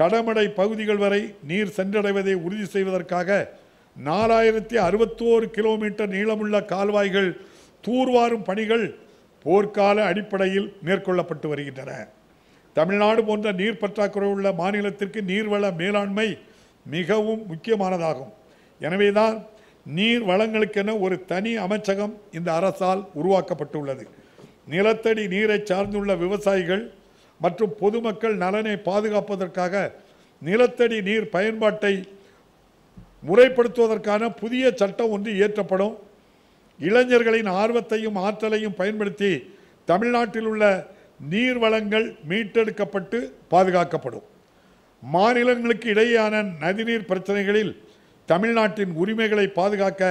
கடமடை பகுதிகள் வரை நீர் சென்றடைவதை உறுதி செய்வதற்காக நாலாயிரத்தி அறுபத்தோரு கிலோமீட்டர் நீளமுள்ள கால்வாய்கள் தூர்வாரும் பணிகள் போர்க்கால அடிப்படையில் மேற்கொள்ளப்பட்டு வருகின்றன தமிழ்நாடு போன்ற நீர் பற்றாக்குறை உள்ள மாநிலத்திற்கு நீர்வள மேலாண்மை மிகவும் முக்கியமானதாகும் எனவேதான் நீர் வளங்களுக்கென ஒரு தனி அமைச்சகம் இந்த அரசால் உருவாக்கப்பட்டுள்ளது நிலத்தடி நீரை சார்ந்துள்ள விவசாயிகள் மற்றும் பொதுமக்கள் நலனை பாதுகாப்பதற்காக நிலத்தடி நீர் பயன்பாட்டை முறைப்படுத்துவதற்கான புதிய சட்டம் ஒன்று இயற்றப்படும் இளைஞர்களின் ஆர்வத்தையும் ஆற்றலையும் பயன்படுத்தி தமிழ்நாட்டில் உள்ள நீர் வளங்கள் மீட்டெடுக்கப்பட்டு பாதுகாக்கப்படும் மாநிலங்களுக்கு இடையேயான நதிநீர் பிரச்சனைகளில் தமிழ்நாட்டின் உரிமைகளை பாதுகாக்க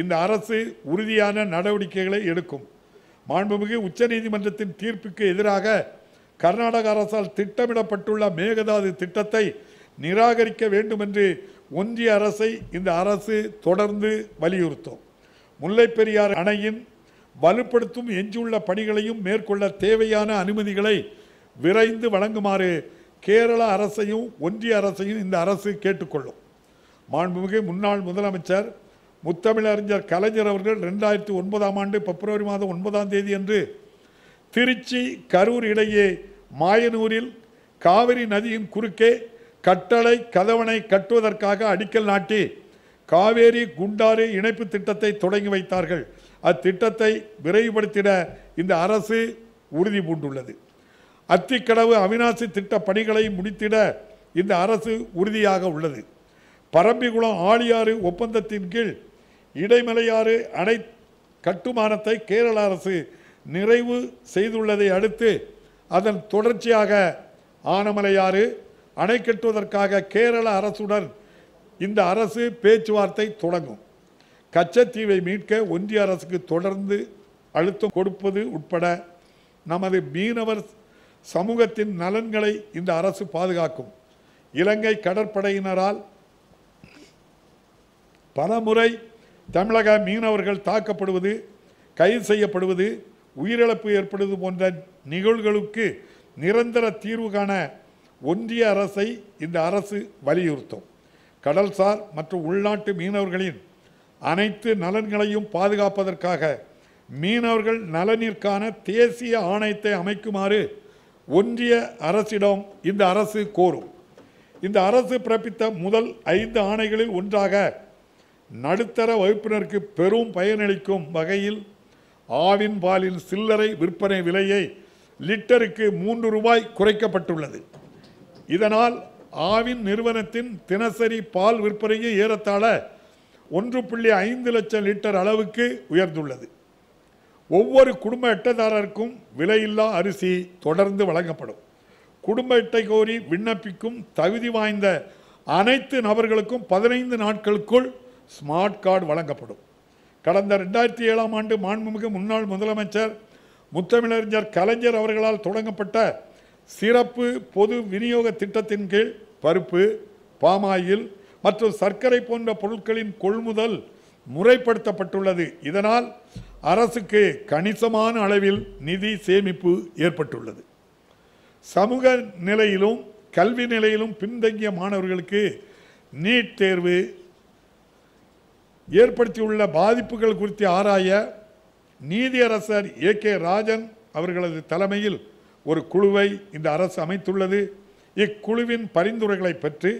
இந்த அரசு உறுதியான நடவடிக்கைகளை எடுக்கும் மாண்புமிகு உச்சநீதிமன்றத்தின் தீர்ப்புக்கு எதிராக கர்நாடக அரசால் திட்டமிடப்பட்டுள்ள மேகதாது திட்டத்தை நிராகரிக்க வேண்டும் என்று ஒன்றிய அரசை இந்த அரசு தொடர்ந்து வலியுறுத்தும் முல்லைப்பெரியார் அணையின் வலுப்படுத்தும் எஞ்சியுள்ள பணிகளையும் மேற்கொள்ள தேவையான அனுமதிகளை விரைந்து வழங்குமாறு கேரள அரசையும் ஒன்றிய அரசையும் இந்த அரசு கேட்டுக்கொள்ளும் மாண்புமிகு முன்னாள் முதலமைச்சர் முத்தமிழறிஞர் கலைஞர் அவர்கள் ரெண்டாயிரத்தி ஒன்பதாம் ஆண்டு பிப்ரவரி மாதம் ஒன்பதாம் தேதி அன்று திருச்சி கரூர் இடையே மாயனூரில் காவிரி நதியின் குறுக்கே கட்டளை கதவணை கட்டுவதற்காக அடிக்கல் நாட்டி காவேரி குண்டாறு இணைப்பு திட்டத்தை தொடங்கி வைத்தார்கள் அத்திட்டத்தை விரைவுபடுத்திட இந்த அரசு உறுதி பூண்டுள்ளது அத்திக்கடவு அவினாசி திட்ட பணிகளை முடித்திட இந்த அரசு உறுதியாக உள்ளது பரம்பிக்குளம் ஆழியாறு ஒப்பந்தத்தின் கீழ் இடைமலையாறு அணை கட்டுமானத்தை கேரள அரசு நிறைவு செய்துள்ளதை அடுத்து அதன் தொடர்ச்சியாக ஆனமலையாறு அணை கட்டுவதற்காக கேரள அரசுடன் இந்த அரசு பேச்சுவார்த்தை தொடங்கும் கச்சத்தீவை மீட்க ஒன்றிய அரசுக்கு தொடர்ந்து அழுத்தம் கொடுப்பது உட்பட நமது மீனவர் சமூகத்தின் நலன்களை இந்த அரசு பாதுகாக்கும் இலங்கை கடற்படையினரால் பலமுறை தமிழக மீனவர்கள் தாக்கப்படுவது கைது செய்யப்படுவது உயிரிழப்பு ஏற்படுவது போன்ற நிகழ்வுகளுக்கு நிரந்தர தீர்வு காண ஒன்றிய அரசை இந்த அரசு வலியுறுத்தும் கடல்சார் மற்றும் உள்நாட்டு மீனவர்களின் அனைத்து நலன்களையும் பாதுகாப்பதற்காக மீனவர்கள் நலனிற்கான தேசிய ஆணையத்தை அமைக்குமாறு ஒன்றிய அரசிடம் இந்த அரசு கோரும் இந்த அரசு பிறப்பித்த முதல் ஐந்து ஆணைகளில் ஒன்றாக நடுத்தர வகுப்பினருக்கு பெரும் பயனளிக்கும் வகையில் ஆவின் பாலின் சில்லறை விற்பனை விலையை லிட்டருக்கு மூன்று ரூபாய் குறைக்கப்பட்டுள்ளது இதனால் ஆவின் நிறுவனத்தின் தினசரி பால் விற்பனையை ஏறத்தாழ ஒன்று புள்ளி ஐந்து லட்சம் லிட்டர் அளவுக்கு உயர்ந்துள்ளது ஒவ்வொரு குடும்ப அட்டைதாரருக்கும் விலையில்லா அரிசி தொடர்ந்து வழங்கப்படும் குடும்ப அட்டை கோரி விண்ணப்பிக்கும் தகுதி வாய்ந்த அனைத்து நபர்களுக்கும் பதினைந்து நாட்களுக்குள் ஸ்மார்ட் கார்டு வழங்கப்படும் கடந்த ரெண்டாயிரத்தி ஏழாம் ஆண்டு மாண்புமிகு முன்னாள் முதலமைச்சர் முத்தமிழறிஞர் கலைஞர் அவர்களால் தொடங்கப்பட்ட சிறப்பு பொது விநியோக திட்டத்தின் கீழ் பருப்பு பாமாயில் மற்றும் சர்க்கரை போன்ற பொருட்களின் கொள்முதல் முறைப்படுத்தப்பட்டுள்ளது இதனால் அரசுக்கு கணிசமான அளவில் நிதி சேமிப்பு ஏற்பட்டுள்ளது சமூக நிலையிலும் கல்வி நிலையிலும் பின்தங்கிய மாணவர்களுக்கு நீட் தேர்வு ஏற்படுத்தியுள்ள பாதிப்புகள் குறித்து ஆராய நீதியரசர் ஏ கே ராஜன் அவர்களது தலைமையில் ஒரு குழுவை இந்த அரசு அமைத்துள்ளது இக்குழுவின் பரிந்துரைகளை பெற்று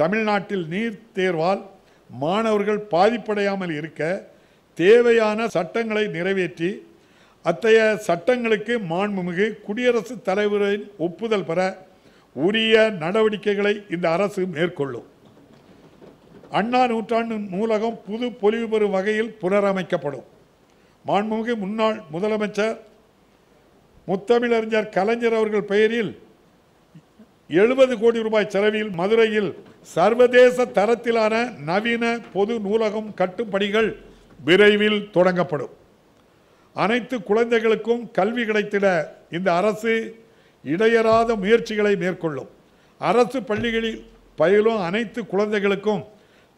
தமிழ்நாட்டில் நீர் தேர்வால் மாணவர்கள் பாதிப்படையாமல் இருக்க தேவையான சட்டங்களை நிறைவேற்றி அத்தகைய சட்டங்களுக்கு மாண்புமிகு குடியரசுத் தலைவரின் ஒப்புதல் பெற உரிய நடவடிக்கைகளை இந்த அரசு மேற்கொள்ளும் அண்ணா நூற்றாண்டு நூலகம் புது பொலிவு பெறும் வகையில் புனரமைக்கப்படும் மாண்புமிகு முன்னாள் முதலமைச்சர் முத்தமிழறிஞர் கலைஞர் அவர்கள் பெயரில் எழுபது கோடி ரூபாய் செலவில் மதுரையில் சர்வதேச தரத்திலான நவீன பொது நூலகம் கட்டும் பணிகள் விரைவில் தொடங்கப்படும் அனைத்து குழந்தைகளுக்கும் கல்வி கிடைத்திட இந்த அரசு இடையறாத முயற்சிகளை மேற்கொள்ளும் அரசு பள்ளிகளில் பயிலும் அனைத்து குழந்தைகளுக்கும்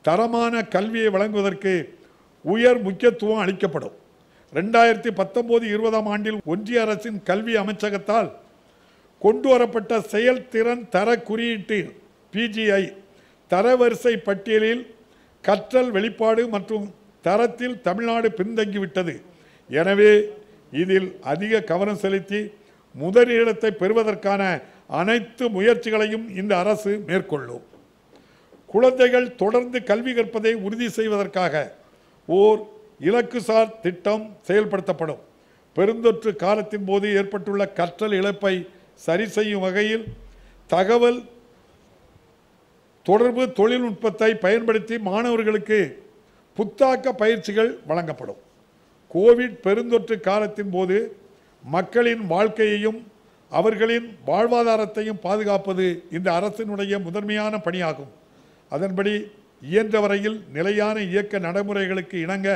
தரமான கல்வியை வழங்குவதற்கு உயர் முக்கியத்துவம் அளிக்கப்படும் ரெண்டாயிரத்தி பத்தொம்போது இருபதாம் ஆண்டில் ஒன்றிய அரசின் கல்வி அமைச்சகத்தால் கொண்டு வரப்பட்ட செயல்திறன் தர குறியீட்டு பிஜிஐ தரவரிசை பட்டியலில் கற்றல் வெளிப்பாடு மற்றும் தரத்தில் தமிழ்நாடு பின்தங்கிவிட்டது எனவே இதில் அதிக கவனம் செலுத்தி முதலிடத்தை பெறுவதற்கான அனைத்து முயற்சிகளையும் இந்த அரசு மேற்கொள்ளும் குழந்தைகள் தொடர்ந்து கல்வி கற்பதை உறுதி செய்வதற்காக ஓர் இலக்குசார் திட்டம் செயல்படுத்தப்படும் பெருந்தொற்று காலத்தின் போது ஏற்பட்டுள்ள கற்றல் இழப்பை சரி செய்யும் வகையில் தகவல் தொடர்பு தொழில்நுட்பத்தை பயன்படுத்தி மாணவர்களுக்கு புத்தாக்க பயிற்சிகள் வழங்கப்படும் கோவிட் பெருந்தொற்று காலத்தின் போது மக்களின் வாழ்க்கையையும் அவர்களின் வாழ்வாதாரத்தையும் பாதுகாப்பது இந்த அரசினுடைய முதன்மையான பணியாகும் அதன்படி இயன்ற வரையில் நிலையான இயக்க நடைமுறைகளுக்கு இணங்க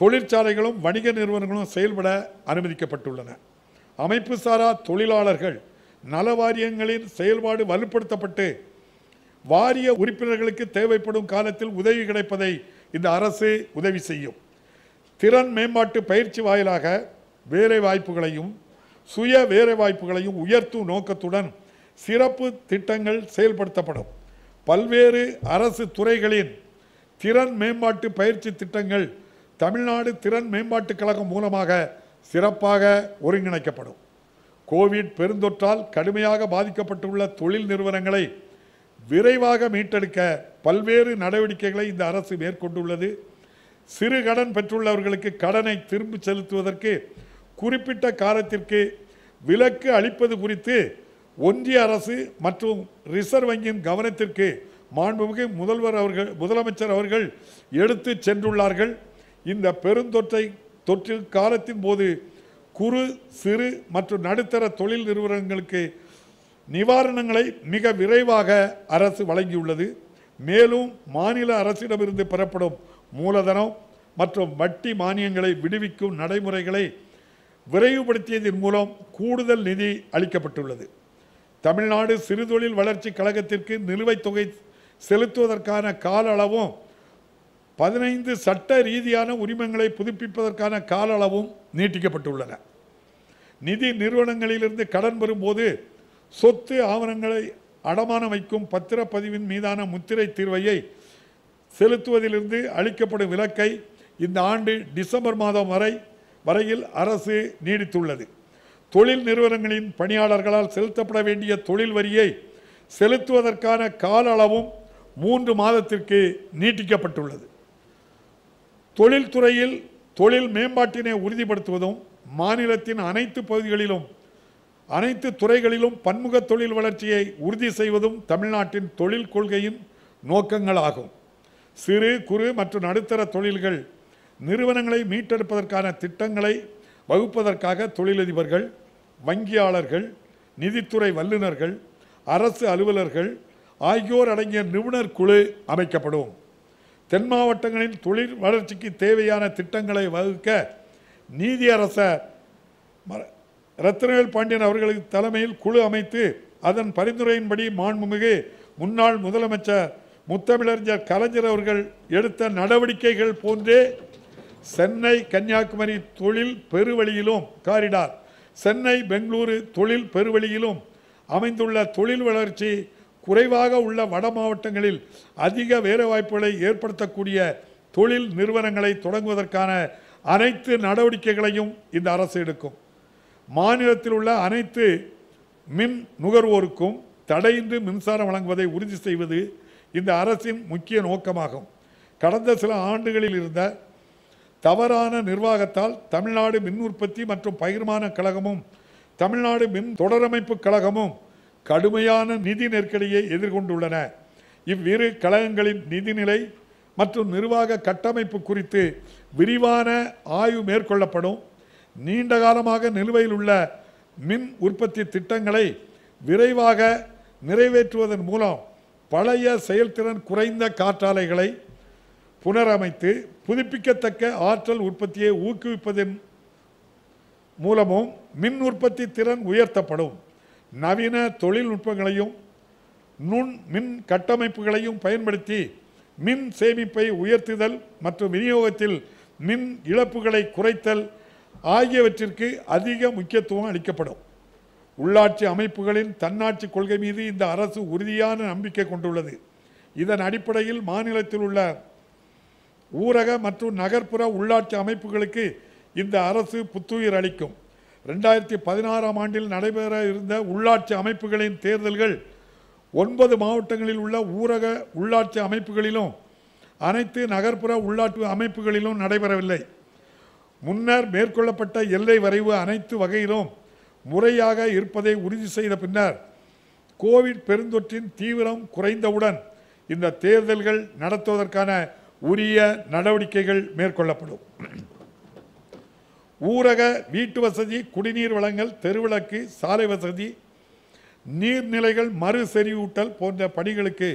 தொழிற்சாலைகளும் வணிக நிறுவனங்களும் செயல்பட அனுமதிக்கப்பட்டுள்ளன அமைப்பு சாரா தொழிலாளர்கள் நல வாரியங்களின் செயல்பாடு வலுப்படுத்தப்பட்டு வாரிய உறுப்பினர்களுக்கு தேவைப்படும் காலத்தில் உதவி கிடைப்பதை இந்த அரசு உதவி செய்யும் திறன் மேம்பாட்டு பயிற்சி வாயிலாக வேலை வாய்ப்புகளையும் சுய வேலை வாய்ப்புகளையும் உயர்த்தும் நோக்கத்துடன் சிறப்பு திட்டங்கள் செயல்படுத்தப்படும் பல்வேறு அரசு துறைகளின் திறன் மேம்பாட்டு பயிற்சி திட்டங்கள் தமிழ்நாடு திறன் மேம்பாட்டுக் கழகம் மூலமாக சிறப்பாக ஒருங்கிணைக்கப்படும் கோவிட் பெருந்தொற்றால் கடுமையாக பாதிக்கப்பட்டுள்ள தொழில் நிறுவனங்களை விரைவாக மீட்டெடுக்க பல்வேறு நடவடிக்கைகளை இந்த அரசு மேற்கொண்டுள்ளது சிறு கடன் பெற்றுள்ளவர்களுக்கு கடனை திரும்பி செலுத்துவதற்கு குறிப்பிட்ட காலத்திற்கு விலக்கு அளிப்பது குறித்து ஒன்றிய அரசு மற்றும் ரிசர்வ் வங்கியின் கவனத்திற்கு மாண்புமிகு முதல்வர் அவர்கள் முதலமைச்சர் அவர்கள் எடுத்து சென்றுள்ளார்கள் இந்த பெருந்தொற்றை தொற்றில் காலத்தின் போது குறு சிறு மற்றும் நடுத்தர தொழில் நிறுவனங்களுக்கு நிவாரணங்களை மிக விரைவாக அரசு வழங்கியுள்ளது மேலும் மாநில அரசிடமிருந்து பெறப்படும் மூலதனம் மற்றும் வட்டி மானியங்களை விடுவிக்கும் நடைமுறைகளை விரைவுபடுத்தியதன் மூலம் கூடுதல் நிதி அளிக்கப்பட்டுள்ளது தமிழ்நாடு சிறுதொழில் வளர்ச்சி கழகத்திற்கு நிலுவைத் தொகை செலுத்துவதற்கான கால அளவும் பதினைந்து சட்ட ரீதியான உரிமங்களை புதுப்பிப்பதற்கான கால அளவும் நீட்டிக்கப்பட்டுள்ளன நிதி நிறுவனங்களிலிருந்து கடன் பெறும்போது சொத்து ஆவணங்களை அடமானம் வைக்கும் பத்திரப்பதிவின் மீதான முத்திரை தீர்வையை செலுத்துவதிலிருந்து அளிக்கப்படும் விலக்கை இந்த ஆண்டு டிசம்பர் மாதம் வரை வரையில் அரசு நீடித்துள்ளது தொழில் நிறுவனங்களின் பணியாளர்களால் செலுத்தப்பட வேண்டிய தொழில் வரியை செலுத்துவதற்கான கால அளவும் மூன்று மாதத்திற்கு நீட்டிக்கப்பட்டுள்ளது தொழில்துறையில் தொழில் மேம்பாட்டினை உறுதிப்படுத்துவதும் மாநிலத்தின் அனைத்து பகுதிகளிலும் அனைத்து துறைகளிலும் பன்முக தொழில் வளர்ச்சியை உறுதி செய்வதும் தமிழ்நாட்டின் தொழில் கொள்கையின் நோக்கங்களாகும் சிறு குறு மற்றும் நடுத்தர தொழில்கள் நிறுவனங்களை மீட்டெடுப்பதற்கான திட்டங்களை வகுப்பதற்காக தொழிலதிபர்கள் வங்கியாளர்கள் நிதித்துறை வல்லுநர்கள் அரசு அலுவலர்கள் ஆகியோர் அடங்கிய நிபுணர் குழு அமைக்கப்படும் தென் மாவட்டங்களின் தொழில் வளர்ச்சிக்கு தேவையான திட்டங்களை வகுக்க நீதி அரசர் ரத்னவேல் பாண்டியன் அவர்களுக்கு தலைமையில் குழு அமைத்து அதன் பரிந்துரையின்படி மாண்புமிகு முன்னாள் முதலமைச்சர் முத்தமிழறிஞர் கலைஞர் அவர்கள் எடுத்த நடவடிக்கைகள் போன்றே சென்னை கன்னியாகுமரி தொழில் பெருவழியிலும் காரிடார் சென்னை பெங்களூரு தொழில் பெருவழியிலும் அமைந்துள்ள தொழில் வளர்ச்சி குறைவாக உள்ள வட மாவட்டங்களில் அதிக வேலைவாய்ப்புகளை ஏற்படுத்தக்கூடிய தொழில் நிறுவனங்களை தொடங்குவதற்கான அனைத்து நடவடிக்கைகளையும் இந்த அரசு எடுக்கும் மாநிலத்தில் உள்ள அனைத்து மின் நுகர்வோருக்கும் தடையின்றி மின்சாரம் வழங்குவதை உறுதி செய்வது இந்த அரசின் முக்கிய நோக்கமாகும் கடந்த சில ஆண்டுகளில் இருந்த தவறான நிர்வாகத்தால் தமிழ்நாடு மின் உற்பத்தி மற்றும் பகிர்மான கழகமும் தமிழ்நாடு மின் தொடரமைப்பு கழகமும் கடுமையான நிதி நெருக்கடியை எதிர்கொண்டுள்ளன இவ்விரு கழகங்களின் நிதிநிலை மற்றும் நிர்வாக கட்டமைப்பு குறித்து விரிவான ஆய்வு மேற்கொள்ளப்படும் நீண்ட காலமாக நிலுவையில் உள்ள மின் உற்பத்தி திட்டங்களை விரைவாக நிறைவேற்றுவதன் மூலம் பழைய செயல்திறன் குறைந்த காற்றாலைகளை புனரமைத்து புதுப்பிக்கத்தக்க ஆற்றல் உற்பத்தியை ஊக்குவிப்பதன் மூலமும் மின் உற்பத்தி திறன் உயர்த்தப்படும் நவீன தொழில்நுட்பங்களையும் நுண் மின் கட்டமைப்புகளையும் பயன்படுத்தி மின் சேமிப்பை உயர்த்துதல் மற்றும் விநியோகத்தில் மின் இழப்புகளை குறைத்தல் ஆகியவற்றிற்கு அதிக முக்கியத்துவம் அளிக்கப்படும் உள்ளாட்சி அமைப்புகளின் தன்னாட்சி கொள்கை மீது இந்த அரசு உறுதியான நம்பிக்கை கொண்டுள்ளது இதன் அடிப்படையில் மாநிலத்தில் உள்ள ஊரக மற்றும் நகர்ப்புற உள்ளாட்சி அமைப்புகளுக்கு இந்த அரசு புத்துயிர் அளிக்கும் ரெண்டாயிரத்தி பதினாறாம் ஆண்டில் நடைபெற இருந்த உள்ளாட்சி அமைப்புகளின் தேர்தல்கள் ஒன்பது மாவட்டங்களில் உள்ள ஊரக உள்ளாட்சி அமைப்புகளிலும் அனைத்து நகர்ப்புற உள்ளாட்சி அமைப்புகளிலும் நடைபெறவில்லை முன்னர் மேற்கொள்ளப்பட்ட எல்லை வரைவு அனைத்து வகையிலும் முறையாக இருப்பதை உறுதி செய்த பின்னர் கோவிட் பெருந்தொற்றின் தீவிரம் குறைந்தவுடன் இந்த தேர்தல்கள் நடத்துவதற்கான உரிய நடவடிக்கைகள் மேற்கொள்ளப்படும் ஊரக வீட்டு வசதி குடிநீர் வளங்கள் தெருவிளக்கு சாலை வசதி நீர்நிலைகள் மறு செறிவூட்டல் போன்ற பணிகளுக்கு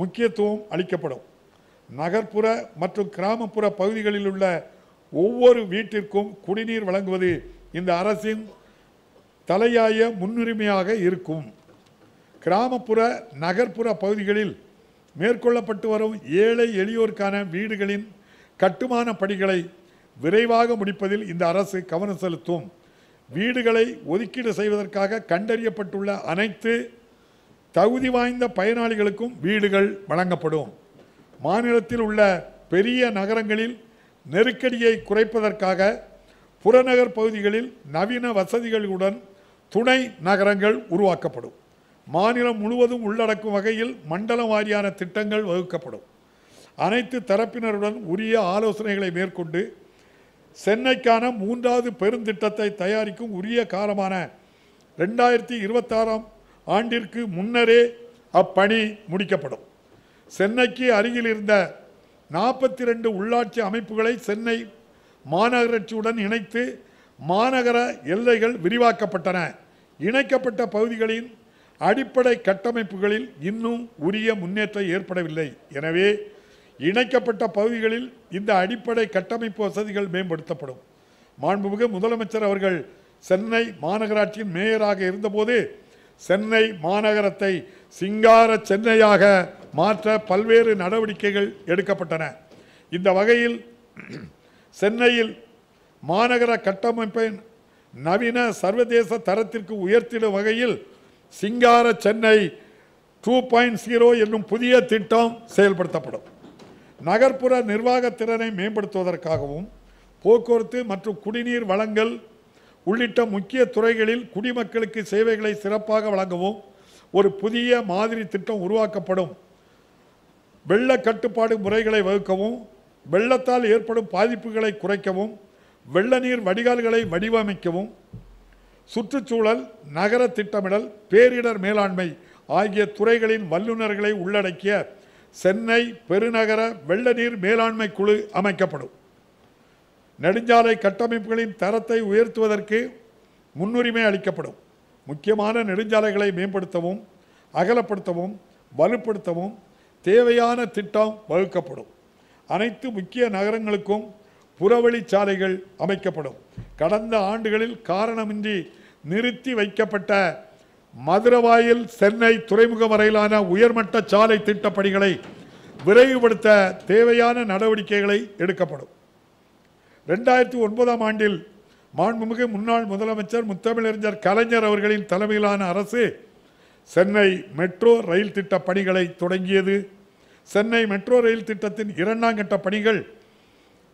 முக்கியத்துவம் அளிக்கப்படும் நகர்ப்புற மற்றும் கிராமப்புற பகுதிகளில் உள்ள ஒவ்வொரு வீட்டிற்கும் குடிநீர் வழங்குவது இந்த அரசின் தலையாய முன்னுரிமையாக இருக்கும் கிராமப்புற நகர்ப்புற பகுதிகளில் மேற்கொள்ளப்பட்டு வரும் ஏழை எளியோருக்கான வீடுகளின் கட்டுமான பணிகளை விரைவாக முடிப்பதில் இந்த அரசு கவனம் செலுத்தும் வீடுகளை ஒதுக்கீடு செய்வதற்காக கண்டறியப்பட்டுள்ள அனைத்து தகுதி வாய்ந்த பயனாளிகளுக்கும் வீடுகள் வழங்கப்படும் மாநிலத்தில் உள்ள பெரிய நகரங்களில் நெருக்கடியை குறைப்பதற்காக புறநகர் பகுதிகளில் நவீன வசதிகளுடன் துணை நகரங்கள் உருவாக்கப்படும் மாநிலம் முழுவதும் உள்ளடக்கும் வகையில் மண்டல வாரியான திட்டங்கள் வகுக்கப்படும் அனைத்து தரப்பினருடன் உரிய ஆலோசனைகளை மேற்கொண்டு சென்னைக்கான மூன்றாவது பெருந்திட்டத்தை தயாரிக்கும் உரிய காலமான ரெண்டாயிரத்தி இருபத்தாறாம் ஆண்டிற்கு முன்னரே அப்பணி முடிக்கப்படும் சென்னைக்கு அருகில் இருந்த நாற்பத்தி ரெண்டு உள்ளாட்சி அமைப்புகளை சென்னை மாநகராட்சியுடன் இணைத்து மாநகர எல்லைகள் விரிவாக்கப்பட்டன இணைக்கப்பட்ட பகுதிகளின் அடிப்படை கட்டமைப்புகளில் இன்னும் உரிய முன்னேற்றம் ஏற்படவில்லை எனவே இணைக்கப்பட்ட பகுதிகளில் இந்த அடிப்படை கட்டமைப்பு வசதிகள் மேம்படுத்தப்படும் மாண்புமிகு முதலமைச்சர் அவர்கள் சென்னை மாநகராட்சியின் மேயராக இருந்தபோது சென்னை மாநகரத்தை சிங்கார சென்னையாக மாற்ற பல்வேறு நடவடிக்கைகள் எடுக்கப்பட்டன இந்த வகையில் சென்னையில் மாநகர கட்டமைப்பை நவீன சர்வதேச தரத்திற்கு உயர்த்திடும் வகையில் சிங்கார சென்னை டூ பாயிண்ட் ஜீரோ என்னும் புதிய திட்டம் செயல்படுத்தப்படும் நகர்ப்புற நிர்வாக திறனை மேம்படுத்துவதற்காகவும் போக்குவரத்து மற்றும் குடிநீர் வளங்கள் உள்ளிட்ட முக்கிய துறைகளில் குடிமக்களுக்கு சேவைகளை சிறப்பாக வழங்கவும் ஒரு புதிய மாதிரி திட்டம் உருவாக்கப்படும் வெள்ள கட்டுப்பாடு முறைகளை வகுக்கவும் வெள்ளத்தால் ஏற்படும் பாதிப்புகளை குறைக்கவும் வெள்ள நீர் வடிகால்களை வடிவமைக்கவும் சுற்றுச்சூழல் நகர திட்டமிடல் பேரிடர் மேலாண்மை ஆகிய துறைகளின் வல்லுநர்களை உள்ளடக்கிய சென்னை பெருநகர வெள்ள நீர் மேலாண்மை குழு அமைக்கப்படும் நெடுஞ்சாலை கட்டமைப்புகளின் தரத்தை உயர்த்துவதற்கு முன்னுரிமை அளிக்கப்படும் முக்கியமான நெடுஞ்சாலைகளை மேம்படுத்தவும் அகலப்படுத்தவும் வலுப்படுத்தவும் தேவையான திட்டம் வகுக்கப்படும் அனைத்து முக்கிய நகரங்களுக்கும் புறவழிச்சாலைகள் அமைக்கப்படும் கடந்த ஆண்டுகளில் காரணமின்றி நிறுத்தி வைக்கப்பட்ட மதுரவாயில் சென்னை துறைமுகம் வரையிலான உயர்மட்ட சாலை பணிகளை விரைவுபடுத்த தேவையான நடவடிக்கைகளை எடுக்கப்படும் ரெண்டாயிரத்தி ஒன்பதாம் ஆண்டில் மாண்புமிகு முன்னாள் முதலமைச்சர் முத்தமிழறிஞர் கலைஞர் அவர்களின் தலைமையிலான அரசு சென்னை மெட்ரோ ரயில் திட்ட பணிகளை தொடங்கியது சென்னை மெட்ரோ ரயில் திட்டத்தின் இரண்டாம் கட்ட பணிகள்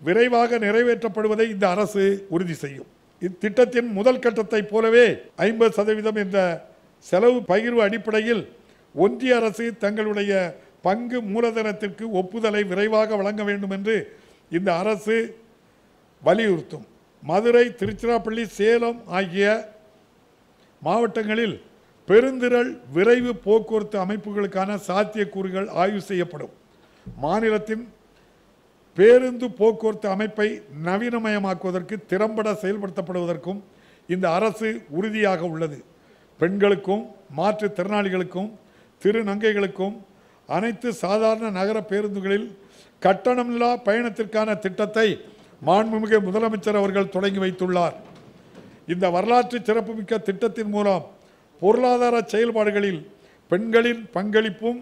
விரைவாக நிறைவேற்றப்படுவதை இந்த அரசு உறுதி செய்யும் இத்திட்டத்தின் முதல் கட்டத்தைப் போலவே ஐம்பது சதவீதம் இந்த செலவு பகிர்வு அடிப்படையில் ஒன்றிய அரசு தங்களுடைய பங்கு மூலதனத்திற்கு ஒப்புதலை விரைவாக வழங்க வேண்டும் என்று இந்த அரசு வலியுறுத்தும் மதுரை திருச்சிராப்பள்ளி சேலம் ஆகிய மாவட்டங்களில் பெருந்திரள் விரைவு போக்குவரத்து அமைப்புகளுக்கான சாத்தியக்கூறுகள் ஆய்வு செய்யப்படும் மாநிலத்தின் பேருந்து போக்குவரத்து அமைப்பை நவீனமயமாக்குவதற்கு திறம்பட செயல்படுத்தப்படுவதற்கும் இந்த அரசு உறுதியாக உள்ளது பெண்களுக்கும் மாற்றுத்திறனாளிகளுக்கும் திருநங்கைகளுக்கும் அனைத்து சாதாரண நகர பேருந்துகளில் கட்டணமில்லா பயணத்திற்கான திட்டத்தை மாண்புமிகு முதலமைச்சர் அவர்கள் தொடங்கி வைத்துள்ளார் இந்த வரலாற்று சிறப்புமிக்க திட்டத்தின் மூலம் பொருளாதார செயல்பாடுகளில் பெண்களின் பங்களிப்பும்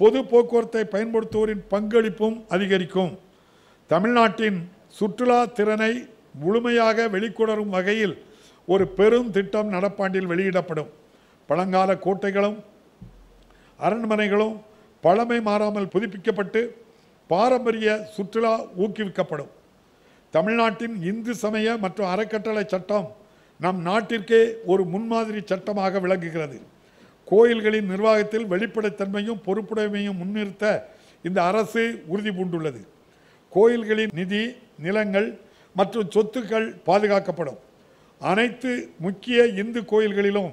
பொது போக்குவரத்தை பயன்படுத்துவோரின் பங்களிப்பும் அதிகரிக்கும் தமிழ்நாட்டின் சுற்றுலா திறனை முழுமையாக வெளிக்கொணரும் வகையில் ஒரு பெரும் திட்டம் நடப்பாண்டில் வெளியிடப்படும் பழங்கால கோட்டைகளும் அரண்மனைகளும் பழமை மாறாமல் புதுப்பிக்கப்பட்டு பாரம்பரிய சுற்றுலா ஊக்குவிக்கப்படும் தமிழ்நாட்டின் இந்து சமய மற்றும் அறக்கட்டளை சட்டம் நம் நாட்டிற்கே ஒரு முன்மாதிரி சட்டமாக விளங்குகிறது கோயில்களின் நிர்வாகத்தில் வெளிப்படைத்தன்மையும் பொறுப்புடைமையும் முன்னிறுத்த இந்த அரசு உறுதி பூண்டுள்ளது கோயில்களின் நிதி நிலங்கள் மற்றும் சொத்துக்கள் பாதுகாக்கப்படும் அனைத்து முக்கிய இந்து கோயில்களிலும்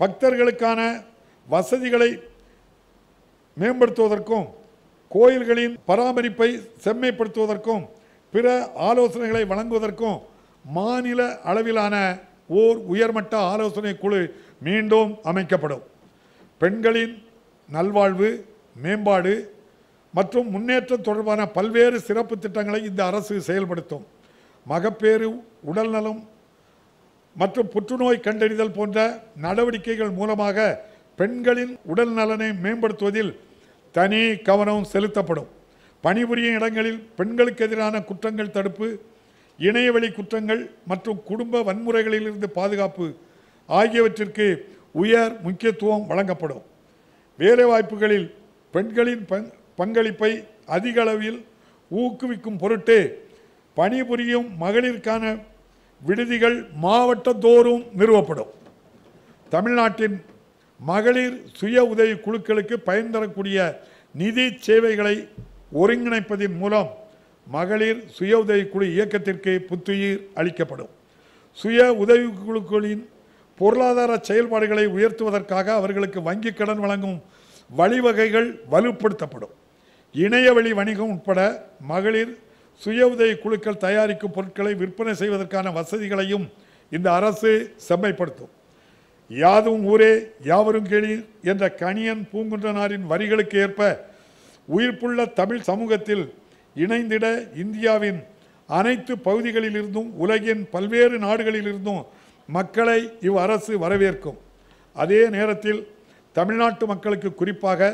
பக்தர்களுக்கான வசதிகளை மேம்படுத்துவதற்கும் கோயில்களின் பராமரிப்பை செம்மைப்படுத்துவதற்கும் பிற ஆலோசனைகளை வழங்குவதற்கும் மாநில அளவிலான ஓர் உயர்மட்ட ஆலோசனை குழு மீண்டும் அமைக்கப்படும் பெண்களின் நல்வாழ்வு மேம்பாடு மற்றும் முன்னேற்றம் தொடர்பான பல்வேறு சிறப்பு திட்டங்களை இந்த அரசு செயல்படுத்தும் மகப்பேறு உடல்நலம் மற்றும் புற்றுநோய் கண்டறிதல் போன்ற நடவடிக்கைகள் மூலமாக பெண்களின் உடல் நலனை மேம்படுத்துவதில் தனி கவனம் செலுத்தப்படும் பணிபுரியும் இடங்களில் பெண்களுக்கு எதிரான குற்றங்கள் தடுப்பு இணையவழி குற்றங்கள் மற்றும் குடும்ப வன்முறைகளிலிருந்து பாதுகாப்பு ஆகியவற்றிற்கு உயர் முக்கியத்துவம் வழங்கப்படும் வேலைவாய்ப்புகளில் பெண்களின் பங்களிப்பை அதிக அளவில் ஊக்குவிக்கும் பொருட்டு பணிபுரியும் மகளிருக்கான விடுதிகள் மாவட்டந்தோறும் நிறுவப்படும் தமிழ்நாட்டின் மகளிர் சுய உதவி குழுக்களுக்கு பயன் தரக்கூடிய நிதி சேவைகளை ஒருங்கிணைப்பதன் மூலம் மகளிர் சுய உதவி குழு இயக்கத்திற்கு புத்துயிர் அளிக்கப்படும் சுய உதவி குழுக்களின் பொருளாதார செயல்பாடுகளை உயர்த்துவதற்காக அவர்களுக்கு வங்கிக் கடன் வழங்கும் வழிவகைகள் வலுப்படுத்தப்படும் இணையவழி வணிகம் உட்பட மகளிர் சுய உதவி குழுக்கள் தயாரிக்கும் பொருட்களை விற்பனை செய்வதற்கான வசதிகளையும் இந்த அரசு செம்மைப்படுத்தும் யாதும் ஊரே யாவரும் கேளி என்ற கணியன் பூங்குன்றனாரின் வரிகளுக்கு ஏற்ப உயிர்ப்புள்ள தமிழ் சமூகத்தில் இணைந்திட இந்தியாவின் அனைத்து பகுதிகளிலிருந்தும் உலகின் பல்வேறு நாடுகளிலிருந்தும் மக்களை இவ் அரசு வரவேற்கும் அதே நேரத்தில் தமிழ்நாட்டு மக்களுக்கு குறிப்பாக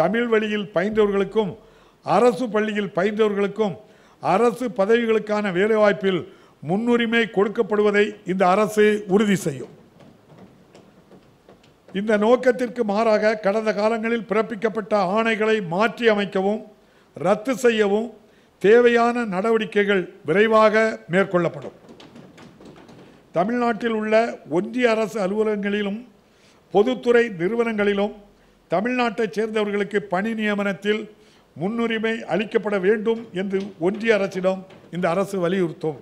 தமிழ் வழியில் பயின்றவர்களுக்கும் அரசு பள்ளியில் பயின்றவர்களுக்கும் அரசு பதவிகளுக்கான வேலைவாய்ப்பில் முன்னுரிமை கொடுக்கப்படுவதை இந்த அரசு உறுதி செய்யும் இந்த நோக்கத்திற்கு மாறாக கடந்த காலங்களில் பிறப்பிக்கப்பட்ட ஆணைகளை மாற்றி அமைக்கவும் ரத்து செய்யவும் தேவையான நடவடிக்கைகள் விரைவாக மேற்கொள்ளப்படும் தமிழ்நாட்டில் உள்ள ஒன்றிய அரசு அலுவலகங்களிலும் பொதுத்துறை நிறுவனங்களிலும் தமிழ்நாட்டைச் சேர்ந்தவர்களுக்கு பணி நியமனத்தில் முன்னுரிமை அளிக்கப்பட வேண்டும் என்று ஒன்றிய அரசிடம் இந்த அரசு வலியுறுத்தும்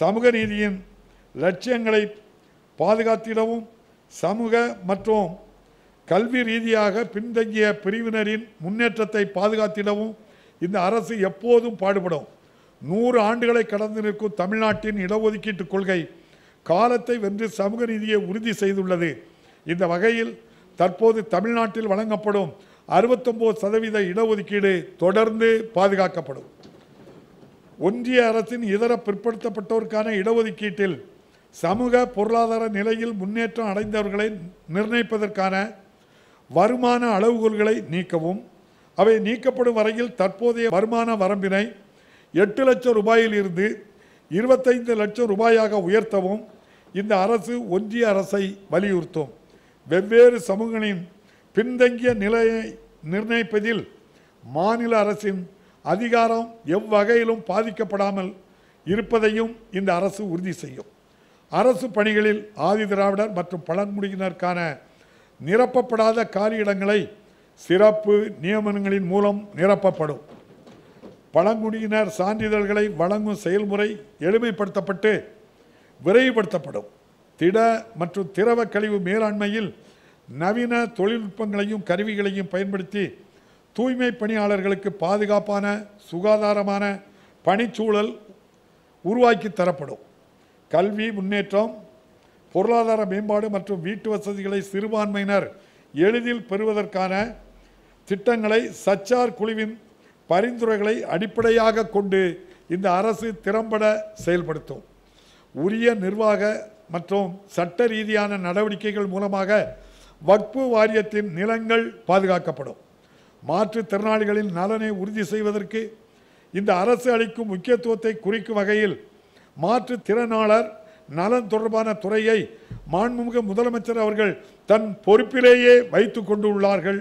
சமூக நீதியின் லட்சியங்களை பாதுகாத்திடவும் சமூக மற்றும் கல்வி ரீதியாக பின்தங்கிய பிரிவினரின் முன்னேற்றத்தை பாதுகாத்திடவும் இந்த அரசு எப்போதும் பாடுபடும் நூறு ஆண்டுகளை கடந்து நிற்கும் தமிழ்நாட்டின் இடஒதுக்கீட்டு கொள்கை காலத்தை வென்று சமூக நீதியை உறுதி செய்துள்ளது இந்த வகையில் தற்போது தமிழ்நாட்டில் வழங்கப்படும் அறுபத்தொம்போது சதவீத இடஒதுக்கீடு தொடர்ந்து பாதுகாக்கப்படும் ஒன்றிய அரசின் இதர பிற்படுத்தப்பட்டோருக்கான இடஒதுக்கீட்டில் சமூக பொருளாதார நிலையில் முன்னேற்றம் அடைந்தவர்களை நிர்ணயிப்பதற்கான வருமான அளவுகோல்களை நீக்கவும் அவை நீக்கப்படும் வரையில் தற்போதைய வருமான வரம்பினை எட்டு லட்சம் ரூபாயிலிருந்து இருபத்தைந்து லட்சம் ரூபாயாக உயர்த்தவும் இந்த அரசு ஒன்றிய அரசை வலியுறுத்தும் வெவ்வேறு சமூகங்களின் பின்தங்கிய நிலையை நிர்ணயிப்பதில் மாநில அரசின் அதிகாரம் எவ்வகையிலும் பாதிக்கப்படாமல் இருப்பதையும் இந்த அரசு உறுதி செய்யும் அரசு பணிகளில் ஆதி திராவிடர் மற்றும் பழங்குடியினருக்கான நிரப்பப்படாத காரியிடங்களை சிறப்பு நியமனங்களின் மூலம் நிரப்பப்படும் பழங்குடியினர் சான்றிதழ்களை வழங்கும் செயல்முறை எளிமைப்படுத்தப்பட்டு விரைவுபடுத்தப்படும் திட மற்றும் திரவ கழிவு மேலாண்மையில் நவீன தொழில்நுட்பங்களையும் கருவிகளையும் பயன்படுத்தி தூய்மை பணியாளர்களுக்கு பாதுகாப்பான சுகாதாரமான பணிச்சூழல் உருவாக்கி தரப்படும் கல்வி முன்னேற்றம் பொருளாதார மேம்பாடு மற்றும் வீட்டு வசதிகளை சிறுபான்மையினர் எளிதில் பெறுவதற்கான திட்டங்களை சச்சார் குழுவின் பரிந்துரைகளை அடிப்படையாக கொண்டு இந்த அரசு திறம்பட செயல்படுத்தும் உரிய நிர்வாக மற்றும் சட்ட ரீதியான நடவடிக்கைகள் மூலமாக வக்பு வாரியத்தின் நிலங்கள் பாதுகாக்கப்படும் மாற்றுத்திறனாளிகளின் நலனை உறுதி செய்வதற்கு இந்த அரசு அளிக்கும் முக்கியத்துவத்தை குறிக்கும் வகையில் மாற்றுத்திறனாளர் நலன் தொடர்பான துறையை மாண்புமிகு முதலமைச்சர் அவர்கள் தன் பொறுப்பிலேயே வைத்து கொண்டுள்ளார்கள்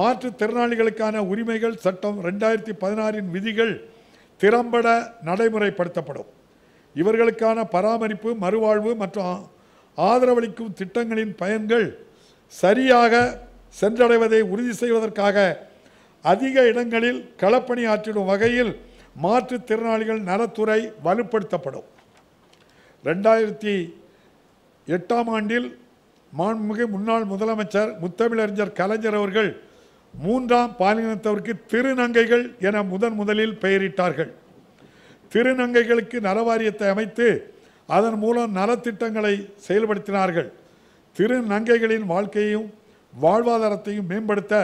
மாற்றுத்திறனாளிகளுக்கான உரிமைகள் சட்டம் ரெண்டாயிரத்தி பதினாறின் விதிகள் திறம்பட நடைமுறைப்படுத்தப்படும் இவர்களுக்கான பராமரிப்பு மறுவாழ்வு மற்றும் ஆதரவளிக்கும் திட்டங்களின் பயன்கள் சரியாக சென்றடைவதை உறுதி செய்வதற்காக அதிக இடங்களில் களப்பணி ஆற்றிடும் வகையில் மாற்றுத்திறனாளிகள் நலத்துறை வலுப்படுத்தப்படும் ரெண்டாயிரத்தி எட்டாம் ஆண்டில் மாண்புமிகு முன்னாள் முதலமைச்சர் முத்தமிழறிஞர் கலைஞர் அவர்கள் மூன்றாம் பாலினத்தவருக்கு திருநங்கைகள் என முதன் முதலில் பெயரிட்டார்கள் திருநங்கைகளுக்கு நலவாரியத்தை அமைத்து அதன் மூலம் நலத்திட்டங்களை செயல்படுத்தினார்கள் திருநங்கைகளின் வாழ்க்கையையும் வாழ்வாதாரத்தையும் மேம்படுத்த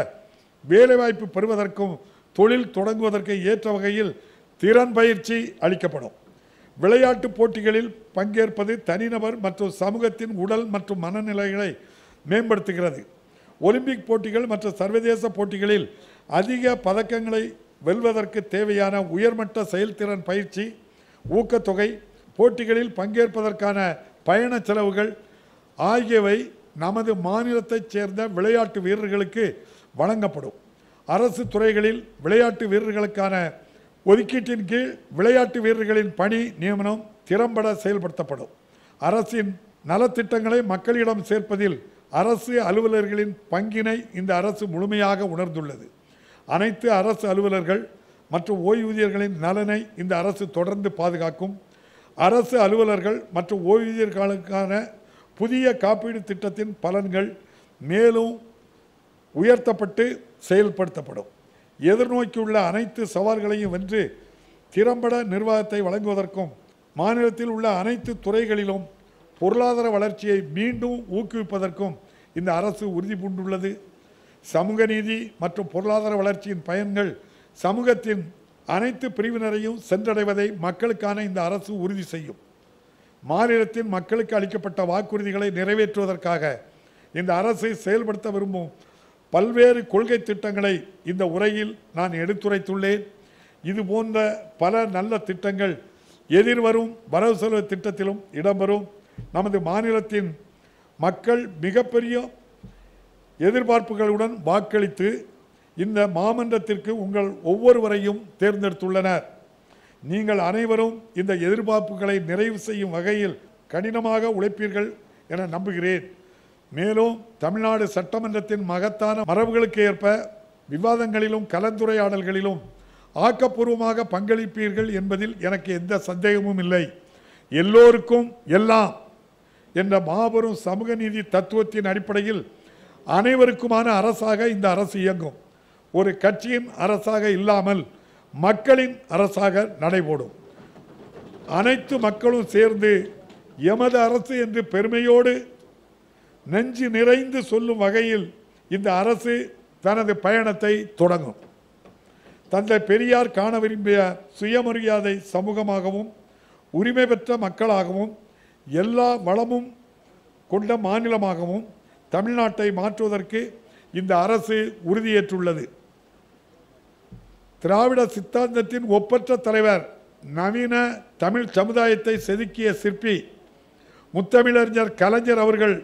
வேலைவாய்ப்பு பெறுவதற்கும் தொழில் தொடங்குவதற்கு ஏற்ற வகையில் திறன் பயிற்சி அளிக்கப்படும் விளையாட்டு போட்டிகளில் பங்கேற்பது தனிநபர் மற்றும் சமூகத்தின் உடல் மற்றும் மனநிலைகளை மேம்படுத்துகிறது ஒலிம்பிக் போட்டிகள் மற்றும் சர்வதேச போட்டிகளில் அதிக பதக்கங்களை வெல்வதற்கு தேவையான உயர்மட்ட செயல்திறன் பயிற்சி ஊக்கத்தொகை போட்டிகளில் பங்கேற்பதற்கான பயண செலவுகள் ஆகியவை நமது மாநிலத்தைச் சேர்ந்த விளையாட்டு வீரர்களுக்கு வழங்கப்படும் அரசு துறைகளில் விளையாட்டு வீரர்களுக்கான ஒதுக்கீட்டின் கீழ் விளையாட்டு வீரர்களின் பணி நியமனம் திறம்பட செயல்படுத்தப்படும் அரசின் நலத்திட்டங்களை மக்களிடம் சேர்ப்பதில் அரசு அலுவலர்களின் பங்கினை இந்த அரசு முழுமையாக உணர்ந்துள்ளது அனைத்து அரசு அலுவலர்கள் மற்றும் ஓய்வூதியர்களின் நலனை இந்த அரசு தொடர்ந்து பாதுகாக்கும் அரசு அலுவலர்கள் மற்றும் ஓய்வூதியர்களுக்கான புதிய காப்பீடு திட்டத்தின் பலன்கள் மேலும் உயர்த்தப்பட்டு செயல்படுத்தப்படும் எதிர்நோக்கியுள்ள அனைத்து சவால்களையும் வென்று திறம்பட நிர்வாகத்தை வழங்குவதற்கும் மாநிலத்தில் உள்ள அனைத்து துறைகளிலும் பொருளாதார வளர்ச்சியை மீண்டும் ஊக்குவிப்பதற்கும் இந்த அரசு உறுதி பூண்டுள்ளது சமூக நீதி மற்றும் பொருளாதார வளர்ச்சியின் பயன்கள் சமூகத்தின் அனைத்து பிரிவினரையும் சென்றடைவதை மக்களுக்கான இந்த அரசு உறுதி செய்யும் மாநிலத்தின் மக்களுக்கு அளிக்கப்பட்ட வாக்குறுதிகளை நிறைவேற்றுவதற்காக இந்த அரசை செயல்படுத்த விரும்பும் பல்வேறு கொள்கை திட்டங்களை இந்த உரையில் நான் எடுத்துரைத்துள்ளேன் இது போன்ற பல நல்ல திட்டங்கள் எதிர்வரும் வரவு செலவு திட்டத்திலும் இடம்பெறும் நமது மாநிலத்தின் மக்கள் மிகப்பெரிய எதிர்பார்ப்புகளுடன் வாக்களித்து இந்த மாமன்றத்திற்கு உங்கள் ஒவ்வொருவரையும் தேர்ந்தெடுத்துள்ளனர் நீங்கள் அனைவரும் இந்த எதிர்பார்ப்புகளை நிறைவு செய்யும் வகையில் கடினமாக உழைப்பீர்கள் என நம்புகிறேன் மேலும் தமிழ்நாடு சட்டமன்றத்தின் மகத்தான மரபுகளுக்கு ஏற்ப விவாதங்களிலும் கலந்துரையாடல்களிலும் ஆக்கப்பூர்வமாக பங்களிப்பீர்கள் என்பதில் எனக்கு எந்த சந்தேகமும் இல்லை எல்லோருக்கும் எல்லாம் என்ற மாபெரும் சமூக நீதி தத்துவத்தின் அடிப்படையில் அனைவருக்குமான அரசாக இந்த அரசு இயங்கும் ஒரு கட்சியின் அரசாக இல்லாமல் மக்களின் அரசாக நடைபோடும் அனைத்து மக்களும் சேர்ந்து எமது அரசு என்று பெருமையோடு நெஞ்சு நிறைந்து சொல்லும் வகையில் இந்த அரசு தனது பயணத்தை தொடங்கும் தந்தை பெரியார் காண விரும்பிய சுயமரியாதை சமூகமாகவும் உரிமை பெற்ற மக்களாகவும் எல்லா வளமும் கொண்ட மாநிலமாகவும் தமிழ்நாட்டை மாற்றுவதற்கு இந்த அரசு உறுதியேற்றுள்ளது திராவிட சித்தாந்தத்தின் ஒப்பற்ற தலைவர் நவீன தமிழ் சமுதாயத்தை செதுக்கிய சிற்பி முத்தமிழறிஞர் கலைஞர் அவர்கள்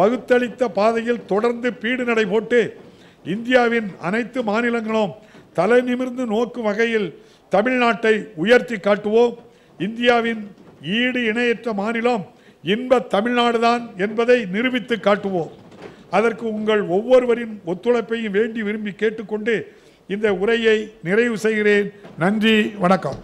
வகுத்தளித்த பாதையில் தொடர்ந்து பீடு நடை போட்டு இந்தியாவின் அனைத்து மாநிலங்களும் தலை நிமிர்ந்து நோக்கும் வகையில் தமிழ்நாட்டை உயர்த்தி காட்டுவோம் இந்தியாவின் ஈடு இணையற்ற மாநிலம் இன்ப தமிழ்நாடுதான் என்பதை நிரூபித்து காட்டுவோம் அதற்கு உங்கள் ஒவ்வொருவரின் ஒத்துழைப்பையும் வேண்டி விரும்பி கேட்டுக்கொண்டு இந்த உரையை நிறைவு செய்கிறேன் நன்றி வணக்கம்